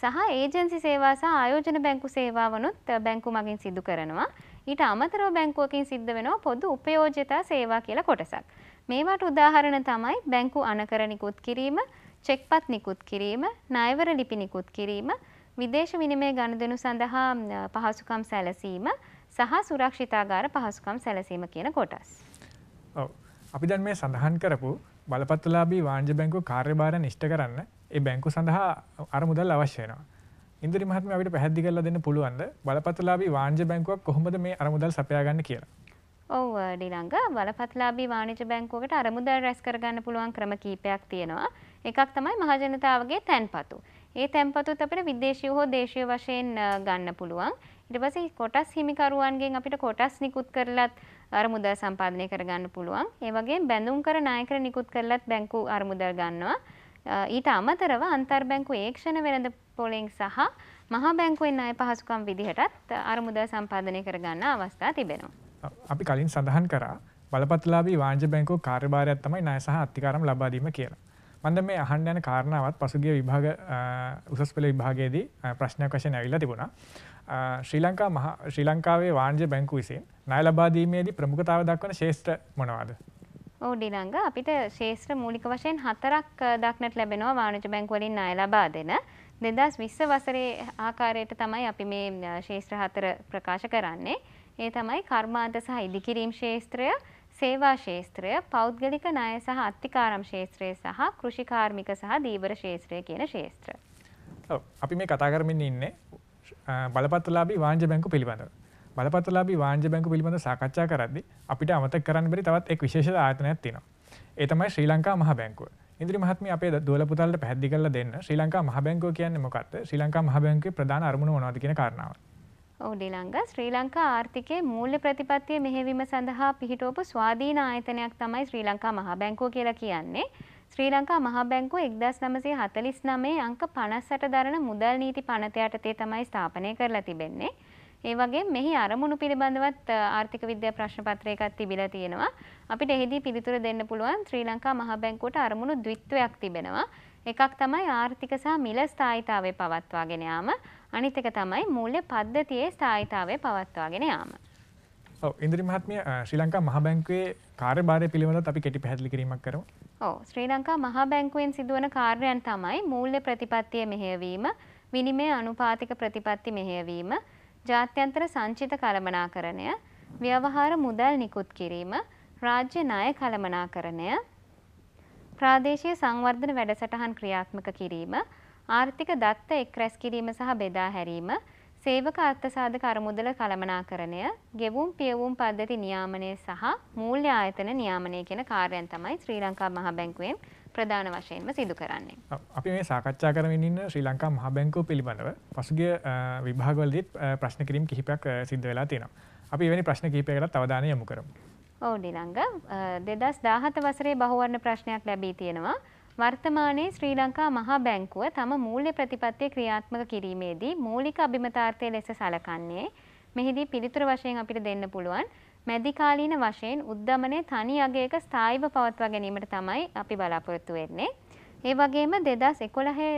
සහ ඒජන්සි සේවා සහ ආයෝජන බැංකු සේවාවනුත් බැංකු මගින් සිදු කරනවා. ඊට අමතරව බැංකුවකින් සිද්ධ වෙනවා පොදු උපයෝජිතා සේවා කියලා කොටසක්. මේවට උදාහරණ තමයි බැංකු අනකර නිකුත් කිරීම, චෙක්පත් නිකුත් කිරීම, ණයවර ලිපි නිකුත් කිරීම, විදේශ විනිමය ගනුදෙනු සඳහා පහසුකම් සැලසීම සහ සුරක්ෂිතාගාර පහසුකම් සැලසීම කියන කොටස්. ඔව්. අපි දැන් මේ සඳහන් කරපු බලපත්‍රලාභී වාණිජ බැංකුව කාර්යභාරය නිෂ්ඨ කරන්න ඒ බැංකු සඳහා අරමුදල් අවශ්‍ය වෙනවා. ඉන්දිරි මහත්මයා අපිට පැහැදිලි කරලා දෙන්න පුළුවන්ද බලපත්‍රලාභී වාණිජ බැංකුවක් කොහොමද මේ අරමුදල් සපයා ගන්න කියලා? ඔව් ඩිලංග බලපත්‍රලාභී වාණිජ බැංකුවකට අරමුදල් රැස් කරගන්න පුළුවන් ක්‍රම කීපයක් තියෙනවා. එකක් තමයි මහජනතාවගේ තැන්පතු. ඒ තැන්පතුත් අපිට විදේශීය හෝ දේශීය වශයෙන් ගන්න පුළුවන්. ඊට පස්සේ කොටස් හිමිකරුවන්ගෙන් අපිට කොටස් නිකුත් කරලත් අරමුදල් සම්පාදනය කරගන්න පුළුවන්. ඒ වගේම බැඳුම් කර නායකර නිකුත් කරලත් බැංකු අරමුදල් ගන්නවා. ඊට අමතරව අන්තර් බැංකු ඒක්ෂණ වෙළඳ පොලෙන් සහ මහා බැංකුවෙන් අය පහසුකම් විදිහටත් අරමුදල් සම්පාදනය කරගන්න අවස්ථා තිබෙනවා. අපි කලින් සඳහන් කරා බලපත්ලාබී වාණ්ජ බැංකු කාර්යභාරයක් තමයි ණය සහ අත්තිකාරම් ලබා දීම කියලා. මම දැන් මේ අහන්න යන කාරණාවත් පසුගිය විභාග උසස් පෙළ විභාගයේදී ප්‍රශ්නයක් වශයෙන් ඇවිල්ලා තිබුණා. ශ්‍රී ලංකා මහ ශ්‍රී ලංකාවේ වාණිජ බැංකුව විසින් ණය ලබා දීමේදී ප්‍රමුඛතාව දක්වන ශේෂ්ත්‍ර මොනවාද? ඔව් ඩිනංග අපිට ශේෂ්ත්‍ර මූලික වශයෙන් හතරක් දක්නට ලැබෙනවා වාණිජ බැංකුව වලින් ණය ලබා දෙන. දෙදස් විස්ස වසරේ ආකාරයට තමයි අපි මේ ශේෂත්‍ර හතර ප්‍රකාශ කරන්නේ. ඒ තමයි කර්මාන්ත සහ ඉදිකිරීම් ශේස්ත්‍රය සේවා ශේත්‍රය පෞද්ගලික ණය සහ අත්තිකාරම් ශේත්‍රය සහ කෘෂිකාර්මික සහ දීවර ශේත්‍රය කියන ශේත්‍ර. අපි මේ කතා කරමින් ඉන්නේ බලපත්‍රලාභී වාණිජ බැංකු පිළිබඳව. බලපත්‍රලාභී වාණිජ බැංකු පිළිබඳ සාකච්ඡා කරද්දී අපිට අමතක කරන්න බැරි තවත් එක් විශේෂ ආයතනයක් තියෙනවා. ඒ තමයි ශ්‍රී ලංකා මහ බැංකුව. ඉදිරි මහත්මිය අපේ දොළ පුතාලට පැහැදිලි කරලා දෙන්න ශ්‍රී ලංකා මහ බැංකුව කියන්නේ මොකක්ද? ශ්‍රී ලංකා මහ බැංකුවේ ප්‍රධාන අරමුණ මොනවද කියන කාරණාව. උඩිලංග ශ්‍රී ලංකා ආර්ථිකයේ මූල්‍ය ප්‍රතිපත්තිය මෙහෙවීම සඳහා පිහිටවපු ස්වාධීන ආයතනයක් තමයි ශ්‍රී ලංකා මහා බැංකුව කියලා කියන්නේ. ශ්‍රී ලංකා මහා බැංකුව 1949 අංක 58 දරන මුදල් නීති පනත යටතේ තමයි ස්ථාපනය කරලා තිබෙන්නේ. ඒ වගේ මෙහි අරමුණු පිළිබඳවත් ආර්ථික විද්‍යා ප්‍රශ්න පත්‍රයකක් තිබිලා තියෙනවා. අපිට එහිදී පිළිතුර දෙන්න පුළුවන් ශ්‍රී ලංකා මහා බැංකුවට අරමුණු ද්විත්වයක් තිබෙනවා. එකක් තමයි ආර්ථික සහ මිල ස්ථායිතාවය පවත්වාගෙන යාම අනිත් එක තමයි මූල්‍ය පද්ධතියේ ස්ථායිතාවය පවත්වාගෙන යාම. ඉදිරි මහත්මිය ශ්‍රී ලංකා මහ බැංකුවේ කාර්යභාරය පිළිබඳ අපි කෙටි පැහැදිලි කිරීමක් කරමු. ඔව් ශ්‍රී ලංකා මහ බැංකුවෙන් සිදුවන කාර්යයන් තමයි මූල්‍ය ප්‍රතිපත්තියේ මෙහෙයවීම, විනිමය අනුපාතික ප්‍රතිපත්ති මෙහෙයවීම, ජාත්‍යන්තර සංචිත කළමනාකරණය, ව්‍යවහාර මුදල් නිකුත් කිරීම, රාජ්‍ය ණය කළමනාකරණය, ප්‍රාදේශීය සංවර්ධන වැඩසටහන් ක්‍රියාත්මක කිරීම, ආර්ථික දත්ත එක් රැස් කිරීම සහ බෙදා හැරීම, සේවක අර්ථසාධක අරමුදල කළමනාකරණය, ගෙවුම් පියවුම් පද්ධති නියාමනය සහ මූල්‍ය ආයතන නියාමනය කියන කාර්යයන් තමයි ශ්‍රී ලංකා මහ බැංකුවෙන් ප්‍රධාන වශයෙන්ම සිදු කරන්නේ. අපි මේ සාකච්ඡා කරමින් ඉන්න ශ්‍රී ලංකා මහ බැංකුව පිළිබඳව පසුගිය විභාගවලදීත් ප්‍රශ්න කිරීම් කිහිපයක් සිද්ධ වෙලා තියෙනවා. අපි එවැනි ප්‍රශ්න කිහිපයකට අවධානය යොමු කරමු. ඔව් ඩිලංග 2017 වසරේ බහුවර්ණ ප්‍රශ්නයක් ලැබී තියෙනවා. වර්තමානයේ ශ්‍රී ලංකා මහා බැංකුව තම මූල්‍ය ප්‍රතිපත්තිය ක්‍රියාත්මක කිරීමේදී මූලික අභිමතාර්ථය ලෙස සලකන්නේ මෙහිදී පිළිතුර වශයෙන් අපිට දෙන්න පුළුවන් මැදිකාලීන වශයෙන් උද්ධමනය තනි අගයක ස්ථායිව පවත්වා ගැනීමට තමයි අපි බලාපොරොත්තු වෙන්නේ. ඒ වගේම දෙදස් එකොළහේ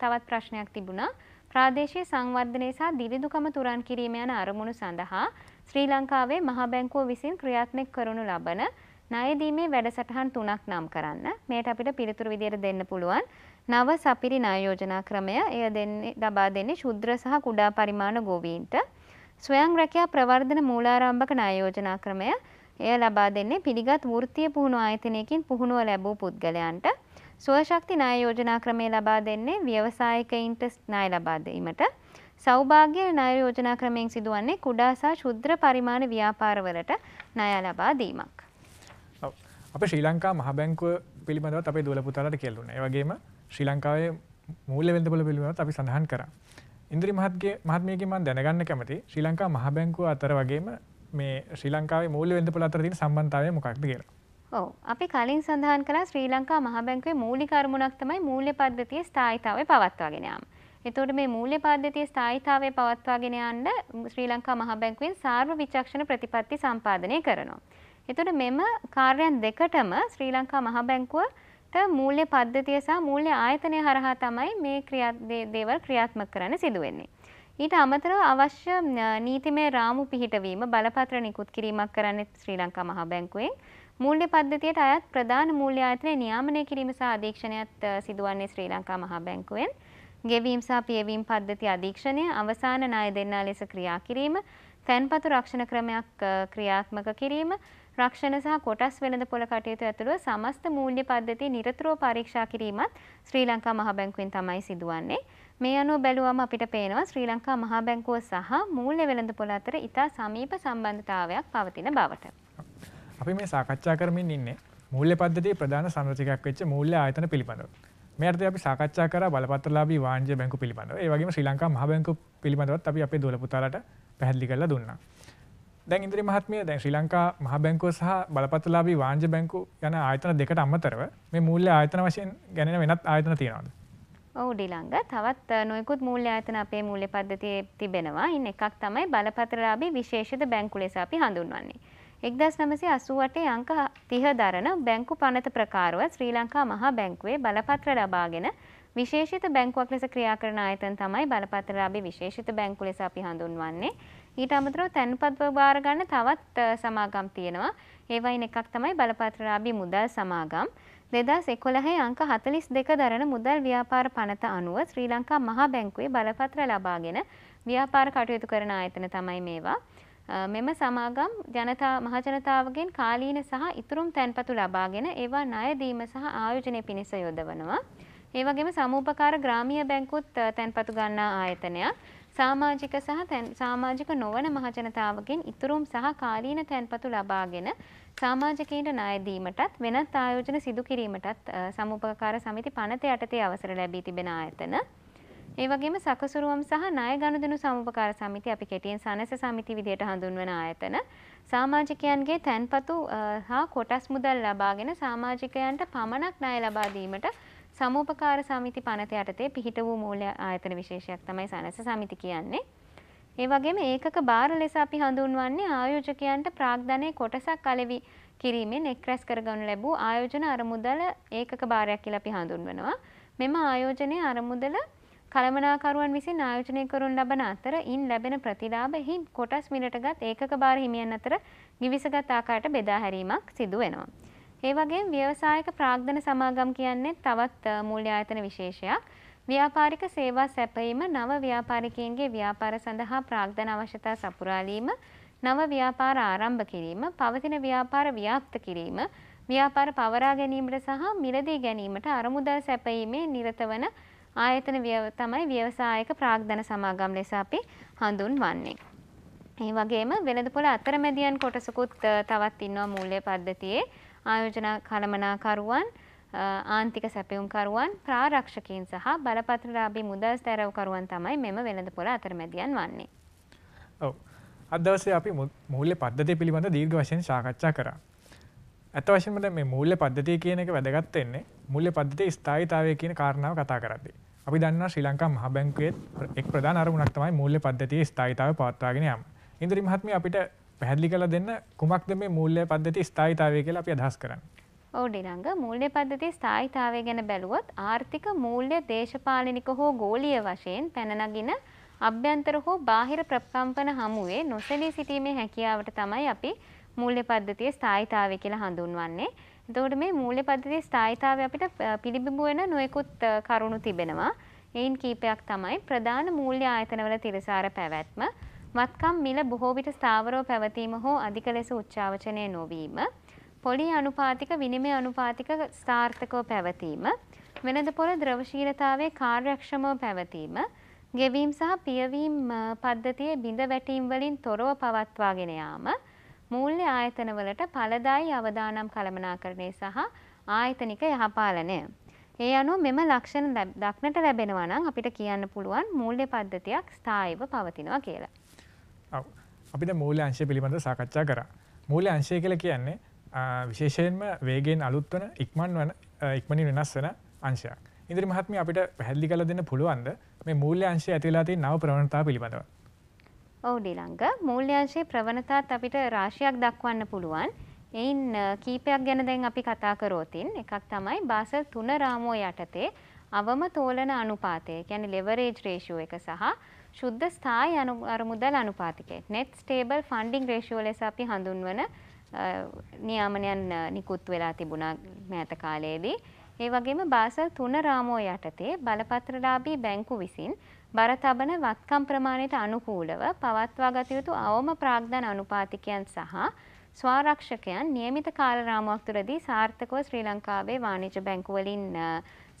තවත් ප්‍රශ්නයක් තිබුණා ප්‍රාදේශය සංවර්ධනය සහ දිරිදුකම තුරන් කිරීම යන අරමුණු සඳහා ශ්‍රී ලංකාවේ මහා බැංකුව විසින් ක්‍රියාත්මක කරනු ලබන ණයදීමේ වැඩසටහන් තුනක් නම් කරන්න. මේට අපිට පිළිතුරු විදියට දෙන්න පුළුවන්. නව සපිරි ණය යෝජනා ක්‍රමය. එය දෙන්නේ ලබා දෙන්නේ ශුද්‍ර සහ කුඩා පරිමාණ ගොවීන්ට. ස්වයං රැකියා ප්‍රවර්ධන මූලාරම්භක ණය යෝජනා ක්‍රමය. එය ලබා දෙන්නේ පිළිගත් වෘත්තීය පුහුණු ආයතනයකින් පුහුණුව ලැබූ පුද්ගලයන්ට. සුවශක්ති ණය යෝජනා ක්‍රමය ලබා දෙන්නේ ව්‍යවසායකයින්ට ණය ලබා දීමට. සෞභාග්‍ය ණය යෝජනා ක්‍රමයෙන් සිදුවන්නේ කුඩා සහ ශුද්‍ර පරිමාණ ව්‍යාපාරවලට ණය ලබා දීමක්. අප ශ්‍රී ලංකා මහ බැංකුව පිළිබඳව අපේ දුවල පුතාලට කෙල්ලුන ඒවගේම ශ්‍රී ලංකාවේ මූල වෙදබල පිළිබඳ අපි සඳහන් කර ඉන්ද්‍රි මහත්ගේ මහත්මයකම දැනගන්න කැමති ශ්‍රී ලංකා මහ බැංකුව අතර වගේම මේ ශ්‍රී ලංකාවේ මූල්‍ය වෙද පළතරතින සම්බන්ධාවය මොකක්ද කියලා ඔව අපි කලින් සඳහන් කලා ශ්‍රී ලංකා මහබැංකවේ මූලිකරමුණක් තමයි මූල්‍ය පද්ධතිය ස්ථායිතාවය පවත්වාගෙනයාම්. එතකොට මේ මූල්‍ය පද්ධතිය ස්ථායිතාවය පවත්වාගෙන යන්න ශ්‍රී ලංකා මහබැංකුවෙන් සාර්ව විචක්ෂණ ප්‍රතිපත්ති සම්පාදනය කරනවා. එතොට මෙම කාර්යන් දෙකටම ශ්‍රී ලංකා මහ බැංකුවට මූල්‍ය පද්ධතිය සහ මූල්‍ය ආයතනය හරහා තමයි මේ දේවල් ක්‍රියාත්මක කරන්න සිදුවෙන්නේ. ඊට අමතරව අවශ්‍ය නීතිමය රාමු පිහිටවීම බලපත්‍ර නිකුත් කිරීමක් කරන්න ශ්‍රී ලංකා මහ බැංකුවෙන් මූල්‍ය පද්ධතියට අයත් ප්‍රධාන මූල්‍ය ආයතනය නියාමනය කිරීම සහ අධීක්ෂණයත් සිදුවන්නේ ශ්‍රී ලංකා මහ බැංකුවෙන් ගෙවීම් සහ පියවීම් පද්ධති අධීක්ෂණය අවසාන ණය දෙන්නා ලෙස ක්‍රියා කිරීම තැන්පතු රක්ෂණ ක්‍රමයක් ක්‍රියාත්මක කිරීම රක්ෂණ සහ කොටස් වෙළඳ පොළ කටයුතු ඇතුළු සමස්ත මූල්‍ය පද්ධති නිරතුරුව පරීක්ෂා කිරීමත් ශ්‍රී ලංකා මහ බැංකුවෙන් තමයි සිදුවන්නේ. මේ අනුව බැලුවම අපිට පේනවා ශ්‍රී ලංකා මහ බැංකුව සහ මූල්‍ය වෙළඳ පොළ අතර ඉතා සමීප සම්බන්ධතාවයක් පවතින බවට. අපි මේ සාකච්ඡා කරමින් ඉන්නේ මූල්‍ය පද්ධතියේ ප්‍රධාන සංරචකයක් වෙච්ච මූල්‍ය ආයතන පිළිබඳව. මේ අර්ථය අපි සාකච්ඡා කරා බලපත්‍රලාභී වාණිජ බැංකු පිළිබඳව. ඒ වගේම ශ්‍රී ලංකා මහ බැංකුව පිළිබඳවත් අපි අපේ දොළ පුතාලට පැහැදිලි කරලා දුන්නා. දැන් ඉදිරි මහත්මිය දැන් ශ්‍රී ලංකා මහ බැංකුව සහ බලපත්‍රලාභී වාණිජ බැංකු යන ආයතන දෙකට අමතරව මේ මූල්‍ය ආයතන වශයෙන් ගැනෙන වෙනත් ආයතන තියෙනවද? ඔව් ඩිලංග තවත් නොයෙකුත් මූල්‍ය ආයතන අපේ මූල්‍ය පද්ධතියේ තිබෙනවා. ඉන් එකක් තමයි බලපත්‍රලාභී විශේෂිත බැංකු ලෙස අපි හඳුන්වන්නේ. 1988 අංක 30 දරන බැංකු පනත ප්‍රකාරව ශ්‍රී ලංකා මහා බැංකුවේ බලපත්‍ර ලබාගෙන විශේෂිත බැංකුවක් ලෙස ක්‍රියා කරන ආයතන තමයි බලපත්‍රලාභී විශේෂිත බැංකු ලෙස අපි හඳුන්වන්නේ. ඊට අමතරව තැන්පත්ව බාර ගන්න තවත් සමාගම් තියෙනවා. ඒ වයින් එකක් තමයි බලපත්‍ර ලාභී මුදල් සමාගම්. 2011 අංක 42 දරන මුදල් ව්‍යාපාර පනත අනුව ශ්‍රී ලංකා මහා බැංකුවේ බලපත්‍ර ලබාගෙන ව්‍යාපාර කටයුතු කරන ආයතන තමයි මේවා. මෙම සමාගම් ජනතා මහජනතාවගෙන් කාලීන සහ ඉතුරුම් තැන්පතු ලබාගෙන ඒවා ණය දීම සහ ආයෝජනය පිණිස යොදවනවා. ඒ වගේම සමූපකාර ග්‍රාමීය බැංකුත් තැන්පතු ගන්නා ආයතනයක්. සාමාජික සහ සාමාජික නොවන මහජනතාවගෙන් ඉතුරුම් සහ කාලීන තැන්පතු ලබාගෙන සාමාජිකයින්ට ණය දීමටත් වෙනත් ආයෝජන සිදු කිරීමටත් සමුපකාර සමිති පනත යටතේ අවසර ලැබී තිබෙන ආයතන ඒ වගේම සකසුරුවම් සහ ණය ගනුදෙනු සමුපකාර සමිති අපි කෙටියෙන් සනස සමිති විදියට හඳුන්වන ආයතන සාමාජිකයන්ගේ තැන්පතු හා කොටස් මුදල් ලබාගෙන සාමාජිකයන්ට පමණක් ණය ලබා දීමට සමූපකාර සමිති පනත යටතේ පිහිට වූ මූල්‍ය ආයතන විශේෂයක් තමයි සනස සමිති කියන්නේ. ඒ වගේම ඒකක බාර ලෙස අපි හඳුන්වන්නේ ආයෝජකයන්ට ප්‍රාග්ධනයේ කොටසක් අලෙවි කිරීමෙන් එක්රැස් කරගනු ලැබූ ආයෝජන අරමුදල ඒකක බාරයක් කියලා අපි හඳුන්වනවා. මෙම ආයෝජනයේ අරමුදල කළමනාකරුවන් විසින් ආයෝජනය කරනු ලබන අතර ඉන් ලැබෙන ප්‍රතිලාභෙහි කොටස් මිලටගත් ඒකක බාර හිමියන් අතර ගිවිසගත් ආකාරයට බෙදා හැරීමක් සිදු වෙනවා. ඒ වගේම ව්‍යවසායක ප්‍රාග්ධන සමාගම් කියන්නේ තවත් මූල්‍ය ආයතන විශේෂයක්. ව්‍යාපාරික සේවා සැපයීම නව ව්‍යාපාරිකයන්ගේ ව්‍යාපාර සඳහා ප්‍රාග්ධන අවශ්‍යතා සපුරාලීම නව ව්‍යාපාර ආරම්භ කිරීම, පවතින ව්‍යාපාර ව්‍යාප්ත කිරීම, ව්‍යාපාර පවරා ගැනීමට සහ මිලදී ගැනීමට අරමුදල් සැපයීමේ නිරත වන ආයතන තමයි ව්‍යවසායක ප්‍රාග්ධන සමාගම් ලෙස අපි හඳුන්වන්නේ. ඒ වගේම වෙළඳපොළ අතරමැදියන් කොටසකුත් තවත් ඉන්නවා මූල්‍ය පද්ධතියේ. ආයෝජන කළමනාකරුවන් ආන්තික සැපයුම්කරුවන් ප්‍රාරක්ෂකින් සහ බලපත්‍රලාබී මුදල් ස්තැරවකරුවන් තමයි මෙම වෙළඳ පොළ අතරමැදියන් වන්නේ. ඔව අදවසේ අපි මුූල්‍ය පද්ධතිය පිළිබඳ දීර්ඝ වශයෙන් සාකච්ඡා කරා. ඇත වශයෙන්මද මේ මූල්‍ය පද්ධතිය කියන එක වැදගත්තෙන්නේ මුල්‍ය පද්ධතිය ස්ථායිතාවය කියන කාරණාව කතා කරද්දී. අපි දන්න ශ්‍රී ලංකා මහ බැංකුවේ එක් ප්‍රධාන අරමුණක් තමයි මූල්‍ය පද්ධතියේ ස්ථායිතාවය පවත්වාගෙන යාම. ඉන්දිරි මහත්මිය අපිට පැහැදිලි කරලා දෙන්න කුමක්ද මේ මූල්‍ය පද්ධති ස්ථායීතාවය කියලා අපි අදහස් කරන්නේ. ඔව් ඩිනංග මූල්‍ය පද්ධති ස්ථායීතාවය ගැන බැලුවොත් ආර්ථික මූල්‍ය දේශපාලනික හෝ ගෝලීය වශයෙන් පැන අභ්‍යන්තර හෝ බාහිර ප්‍රකම්පන හමුවේ නොසැලී සිටීමේ හැකියාවට තමයි අපි මූල්‍ය පද්ධතියේ ස්ථායීතාවය කියලා හඳුන්වන්නේ. එතකොට මේ මූල්‍ය පද්ධතියේ ස්ථායීතාවය අපිට පිළිබිඹු වෙන නොයෙකුත් කරුණු තිබෙනවා. එයින් කීපයක් තමයි ප්‍රධාන මූල්‍ය ආයතනවල තිරසාර පැවැත්ම වත්කම් මිල බොහෝවිට ස්ථාවරෝ පැවතීම හෝ අධික ලෙස උච්චාවචනය නොවීම. පොලි අනුපාතික විනිමය අනුපාතික ස්ථාර්ථකෝ පැවතීම. වෙනද පොළ ද්‍රවශීලතාවේ කාර්යක්ෂමෝ පැවතීම. ගෙවීම් සහ පියවීම් පද්ධතියේ බිඳ වැටීම් වලින් තොරව පවත්වාගෙන යාම මූල්‍ය ආයතනවලට ඵලදායි අවදානම් කළමනාකරණය සහ ආයතනික යහපාලනය. ඒ අනුව මෙම ලක්ෂණ දක්නට ලැබෙනවා නම් අපිට කියන්න පුළුවන් මූල්‍ය පද්ධතියක් ස්ථායීව පවතිනවා කියලා. අපිට මූලංශය පිළිබඳ සාකච්ඡා කරා. මූලංශය කියලා කියන්නේ විශේෂයෙන්ම වේගෙන් අලුත් වන ඉක්මන් වන ඉක්මනින් වෙනස් වෙන අංශයක්. ඉදිරි මහත්මිය අපිට පැහැදිලි කරලා දෙන්න පුළුවන්ද මේ මූල්‍යංශය ඇතිලා තියෙන නව ප්‍රවණතාව පිළිබඳව? ඔව් ඩිලංග මූල්‍යංශයේ ප්‍රවණතාවත් අපිට රාශියක් දක්වන්න පුළුවන්. එයින් කීපයක් ගැන දැන් අපි කතා කරෝතින් එකක් තමයි බාසල් 3 රාමුව යටතේ අවම තෝලන අනුපාතය කියන්නේ ලෙවරේජ් රේෂියෝ එක සහ ශුද්ධ ස්ථායි අරමුදල් අනුපාතිකය net stable funding ratio ලෙස අපි හඳුන්වන නියාමනයන් නිකුත් වෙලා තිබුණා මෑත කාලයේදී. ඒ වගේම බාසල් 3 රාමෝ යටතේ බලපත්‍රලාභී බැංකු විසින් බර තබන වත්කම් ප්‍රමාණයට අනුකූලව පවත්වා ගත යුතු අවම ප්‍රාග්ධන අනුපාතිකයන් සහ ස්වාරක්ෂකයන් નિયમિત කාලරාමුවක් තුළදී සාර්ථකව ශ්‍රී ලංකාවේ වාණිජ බැංකුවලින්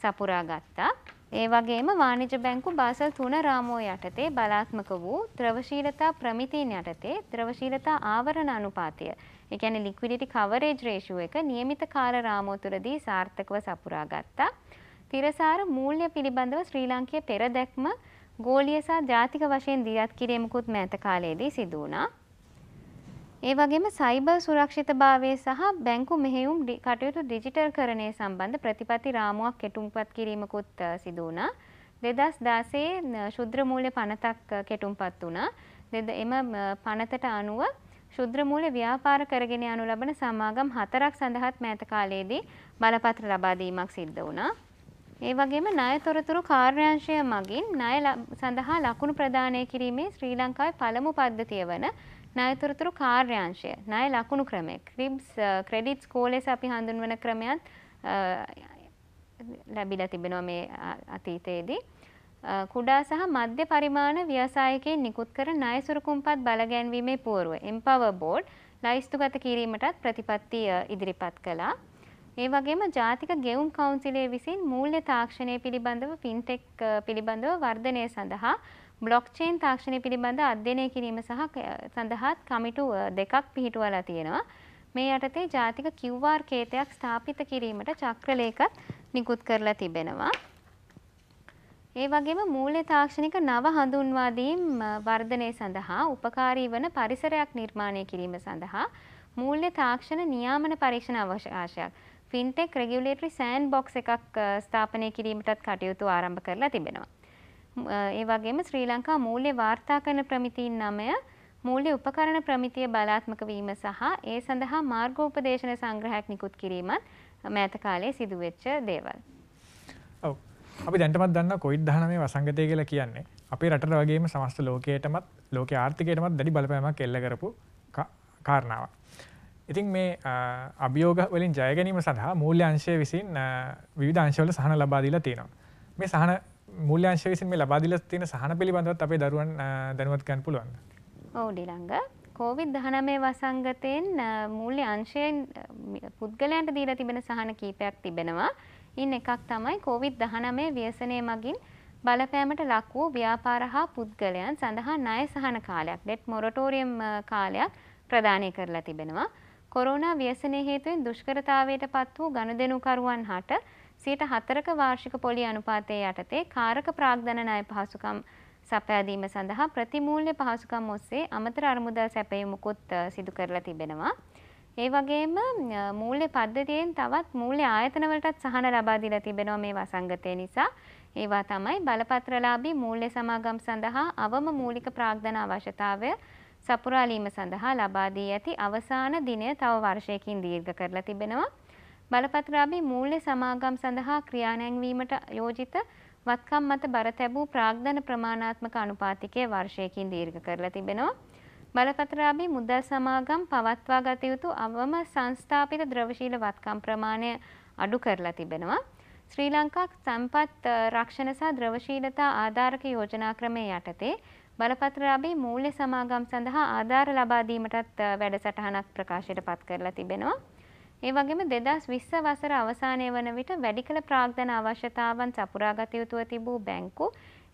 සපුරා ගත්තා. ඒ වගේම වාණිජ බැංකු බාසල් 3 රාමෝ යටතේ බලාත්මක වූ ද්‍රවශීලතා ප්‍රමිතීන් යටතේ ද්‍රවශීලතා ආවරණ අනුපාතය, ඒ කියන්නේ ලික්විඩිටි කවරේජ් රේෂියෝ එක નિયમિત කාල රාමෝ තුරදී සාර්ථකව සපුරා ගත්තා. තිරසාර මූල්‍ය පිළිබඳව ශ්‍රී ලාංකීය පෙරදැක්ම ගෝලීය සහ ජාතික වශයෙන් දියත් කිරීමකුත් මෑත කාලයේදී සිදු වුණා. ඒ වගේම සයිබර් සුරක්ෂිතභාවය සහ බැංකු මෙහෙයුම් කටයුතු ඩිජිටල් කරණය සම්බන්ධ ප්‍රතිපති රාමුවක් කෙටුම්පත් කිරීමකුත් සිදු වුණා. 2016 ශුද්‍ර මූල්‍ය පනතක් කෙටුම්පත් වුණා. එම පනතට අනුව ශුද්‍ර මූල්‍ය ව්‍යාපාර කරගෙන යනු ලබන සමාගම් හතරක් සඳහාත් මෑත කාලයේදී බලපත්‍ර ලබා දීමක් සිද්ධ වුණා. ඒ වගේම ණය තොරතුරු කාර්යාංශය මගින් ණය සඳහා ලකුණු ප්‍රදානය කිරීමේ ශ්‍රී ලංකාවේ පළමු පද්ධතිය වන ණයතොරතුරු කාර්යාංශය ණය ලකුණු ක්‍රමය ක්‍රිබ්ස් ක්‍රෙඩිට් ස්කෝල් ලෙස අපි හඳුන්වන ක්‍රමයන් ලැබිලා තිබෙනවා මේ අතීතයේදී කුඩා සහ මධ්‍ය පරිමාණ ව්‍යවසායකයන් නිකුත් කර ණය සුරුකුම්පත් බලගැන්වීමේ පුවරුව එම්පවර් බෝඩ් ලයිස්තුගත කිරීමටත් ප්‍රතිපත්තිය ඉදිරිපත් කළා. ඒ වගේම ජාතික ගෙවුම් කවුන්සිලය විසින් මූල්‍ය තාක්ෂණය පිළිබඳව ෆින්ටෙක් පිළිබඳව වර්ධනය සඳහා බ්ලොක්්චේන් තාක්ෂණය පිළිබඳ අධ්‍යනය කිරීම සහ සඳහාත් කමිටු දෙකක් පිහිටුවලා තියෙනවා. මේ යටතේ ජාතික කිව්වාර් කේතයක් ස්ථාපිත කිරීමට චක්‍රලේකත් නිකුත් කරලා තිබෙනවා. ඒ වගේම මූල්‍ය තාක්ෂණික නව හඳුන්වාදීම් වර්ධනය සඳහා උපකාරී වන පරිසරයක් නිර්මාණය කිරීම සඳහා මූල්‍ය තාක්ෂණ නියාමන පරීක්ෂණ අවකාශයක් ෆින්ටෙක් රෙගියුලේටරි සෑන් බොක්ස් එකක් ස්ථාපනය කිරීමටත් කටයුතු ආරම්භ කරලා තිබෙනවා. ඒ වගේම ශ්‍රී ලංකා මූල්‍ය වාර්තා කරන ප්‍රමිතීන් නමය මූල්‍ය උපකරණ ප්‍රමිතිය බලාත්මක වීම සහ ඒ සඳහා මාර්ගෝපදේශන සංග්‍රහයක් නිකුත් කිරීමත් මෑත කාලයේ සිදුවෙච්ච දේවල්. ඔව්. අපි දැන්ටමත් දන්න කොවිඩ් 19 වසංගතය කියලා කියන්නේ අපේ රටට වගේම සමස්ත ලෝකයටමත් ලෝක ආර්ථිකයටමත් දැඩි බලපෑමක් එල්ල කරපු කාරණාවක්. ඉතින් මේ අභියෝග වලින් ජය ගැනීම සඳහා මූල්‍ය අංශය විසින් විවිධ අංශවල සහන ලබා දීලා තියෙනවා. මේ සහන මුල්්‍යංශ විසින් මේ ලබාදිල තියෙන සහන පිළිබඳවත් අපේ දරුවන් දැනුවත් ගන්න පුළුවන්. ඔව් ඩිලංග කෝවිඩ් 19 වසංගතයෙන් මූල්‍ය අංශයෙන් පුද්ගලයන්ට දීලා තිබෙන සහන කීපයක් තිබෙනවා. ඉන් එකක් තමයි කෝවිඩ් 19 ව්‍යසනය මගින් බලපෑමට ලක් වූ ව්‍යාපාර හා පුද්ගලයන් සඳහා ණය සහන කාලයක් ඩෙට් මොරටෝරියම් කාලයක් ප්‍රදානය කරලා තිබෙනවා. කොරෝනා ව්‍යසනය හේතුවෙන් දුෂ්කරතාවයට පත් වූ ගනුදෙනුකරුවන් හට සියයට හතරක වාර්ෂික පොලි අනුපාතය යටතේ කාරක ප්‍රාග්ධන ණය පහසුකම් සපයාදීම සඳහා ප්‍රතිමූල්‍ය පහසුකම් ඔස්සේ අමතර අරමුදල් සැපයීමකුත් සිදු කරලා තිබෙනවා. ඒ වගේම මූල්‍ය පද්ධතියෙන් තවත් මූල්‍ය ආයතනවලටත් සහන ලබා දීලා තිබෙනවා මේ වසංගතය නිසා. ඒවා තමයි බලපත්‍රලාභී මූල්‍ය සමාගම් සඳහා අවම මූලික ප්‍රාග්ධන අවශ්‍යතාවය සපුරාලීම සඳහා ලබා දී ඇති අවසාන දිනය තව වර්ෂයකින් දීර්ඝ කරලා තිබෙනවා. බලපත්‍රාභි මූල්‍ය සමාගම් සඳහා ක්‍රියානැංවීමට යෝජිත වත්කම් මත බර තැබූ ප්‍රාග්ධන ප්‍රමාණාත්මක අනුපාතිකය වර්ෂයකින් දීර්ඝ කරලා තිබෙනවා. බලපත්‍රාභි මුදල් සමාගම් පවත්වා ගත යුතු අවම සංස්ථාපිත ද්‍රවශීල වත්කම් ප්‍රමාණය අඩු කරලා තිබෙනවා. ශ්‍රී ලංකා සම්පත් රක්ෂණ සහ ද්‍රවශීලතා ආධාරක යෝජනා ක්‍රමය යටතේ බලපත්‍රාභි මූල්‍ය සමාගම් සඳහා ආධාර ලබා දීමටත් වැඩසටහනක් ප්‍රකාශයට පත් කරලා තිබෙනවා. ඒ වගේම 2020 වසර අවසානය වන විට වැඩි කළ ප්‍රාග්ධන අවශ්‍යතාවන් සපුරා ගත යුතුව තිබූ බැංකු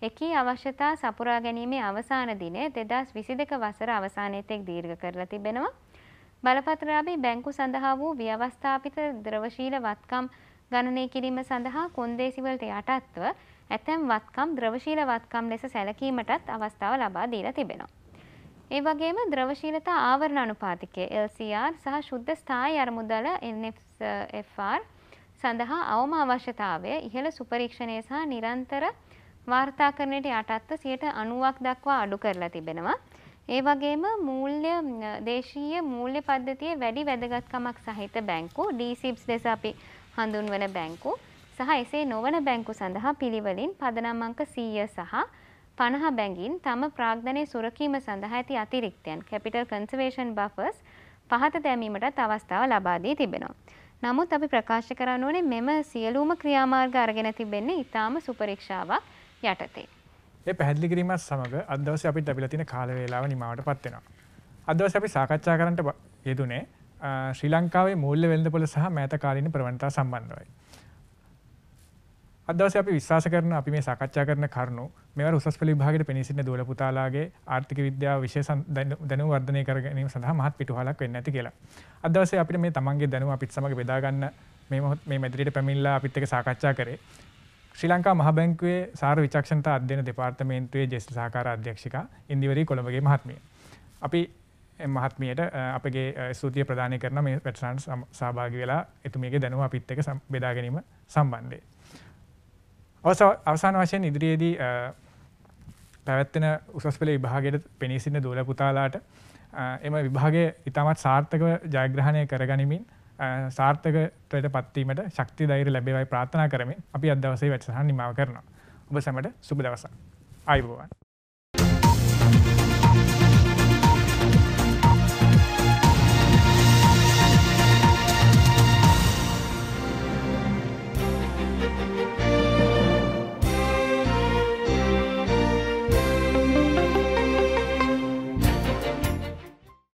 එකී අවශ්‍යතා සපුරා ගැනීමේ අවසාන දිනය 2022 වසර අවසානයේ තෙක් දීර්ඝ කරලා තිබෙනවා. බලපත්‍රාභි බැංකු සඳහා වූ ව්‍යවස්ථාපිත ද්‍රවශීල වත්කම් ගණනය කිරීම සඳහා කොන්දේසිවලට යටත්ව ඇතැම් වත්කම් ද්‍රවශීල වත්කම් ලෙස සැලකීමටත් අවස්ථාව ලබා දීලා තිබෙනවා. ඒ වගේම ද්‍රවශීලතා ආවරණ අනුපාතිකය LCR සහ ශුද්ධ ස්ථායි අරමුදල NFR සඳහා අවම අවශ්‍යතාවය ඉහළ සුපරීක්ෂණය සහ නිරන්තර වාර්තාකරණයට යටත්ව සියයට අනුවක් දක්වා අඩු කරලා තිබෙනවා. ඒ වගේම මූල්‍ය දේශීය මූල්‍ය පද්ධතිය වැඩි වැදගත්කමක් සහිත බැංකු ඩීසිප්ස් ලෙස අපි හඳුන්වන බැංකු සහ එසේ නොවන බැංකු සඳහා පිළිවලින් පදනම් අංක 100 සහ 50 බැගින් තම ප්‍රාග්ධනය සුරකීම සඳහා ඇති අතිරික්තයන් කැපිටල් කන්සර්වේෂන් බෆර්ස් පහත දැමීමටත් අවස්ථාව ලබා දී තිබෙනවා. නමුත් අපි ප්‍රකාශ කරන්න ඕනේ මෙම සියලුම ක්‍රියාමාර්ග අරගෙන තිබෙන්නේ ඊටාම සුපරීක්ෂාවක් යටතේ. ඒ පැහැදිලි කිරීමත් සමග අද දවසේ අපිට ලැබිලා තියෙන කාල වේලාව නිමවටපත් වෙනවා. අද දවසේ අපි සාකච්ඡා කරන්නට යෙදුනේ ශ්‍රී ලංකාවේ මූල්‍ය වෙළඳපොළ සහ මෑත කාලීන ප්‍රවණතා සම්බන්ධවයි. අදවස අපි විශවාස කරන අපි මේ සාකච්ඡා කරන කරුණු මෙව උසස් පෙළ විභාගයට පෙනී සිටින දුවල පුතාලාගේ ආර්ථික විද්‍යාව විශේෂ දැනුම වර්ධනය කර ගැනීම සඳහා මහත් පිටුවහලක් වෙන්න ඇති කියලා. අද දවසේ අපිට මේ තමන්ගේ දැනුම අපිත් සමග බෙදා ගන්න මේ මොහොත් මේ මැදිරියට පැමිණලා අපිත් එක්ක සාකච්ඡා කරේ. ශ්‍රී ලංකා මහ බැංකුවේ සාර විචක්ෂණතා අධ්‍යයන දෙපාර්තමේන්තුවේ ජ්‍යෙෂ්ඨ සහකාර අධ්‍යක්ෂිකා ඉන්දිවරි කොළඹගේ මහත්මිය. අපි මහත්මියට අපගේ ස්තුතිය ප්‍රදානය කරන මේ වැටසන්ස් සහභාගි වෙලා එතුමියගේ දැනුම අපිත් එක්ක බෙදා ගැනීම සම්බන්ධයෙන් අවසාන වශයෙන් ඉදිරියේදී පැවැත්වෙන උසස් පෙළ විභාගයට පෙනී සිටින දෝල පුතාලාට එම විභාගය ඉතාමත් සාර්ථකව ජයග්‍රහණය කරගනිමින් සාර්ථකත්වයට පත්වීමට ශක්ති ධෛර්ය ලැබේවයි ප්‍රාර්ථනා කරමින් අපි අද දවසේ වැඩසටහන නිමව කරනවා. ඔබ සැමට සුබ දවසක්. ආයුබෝවන්.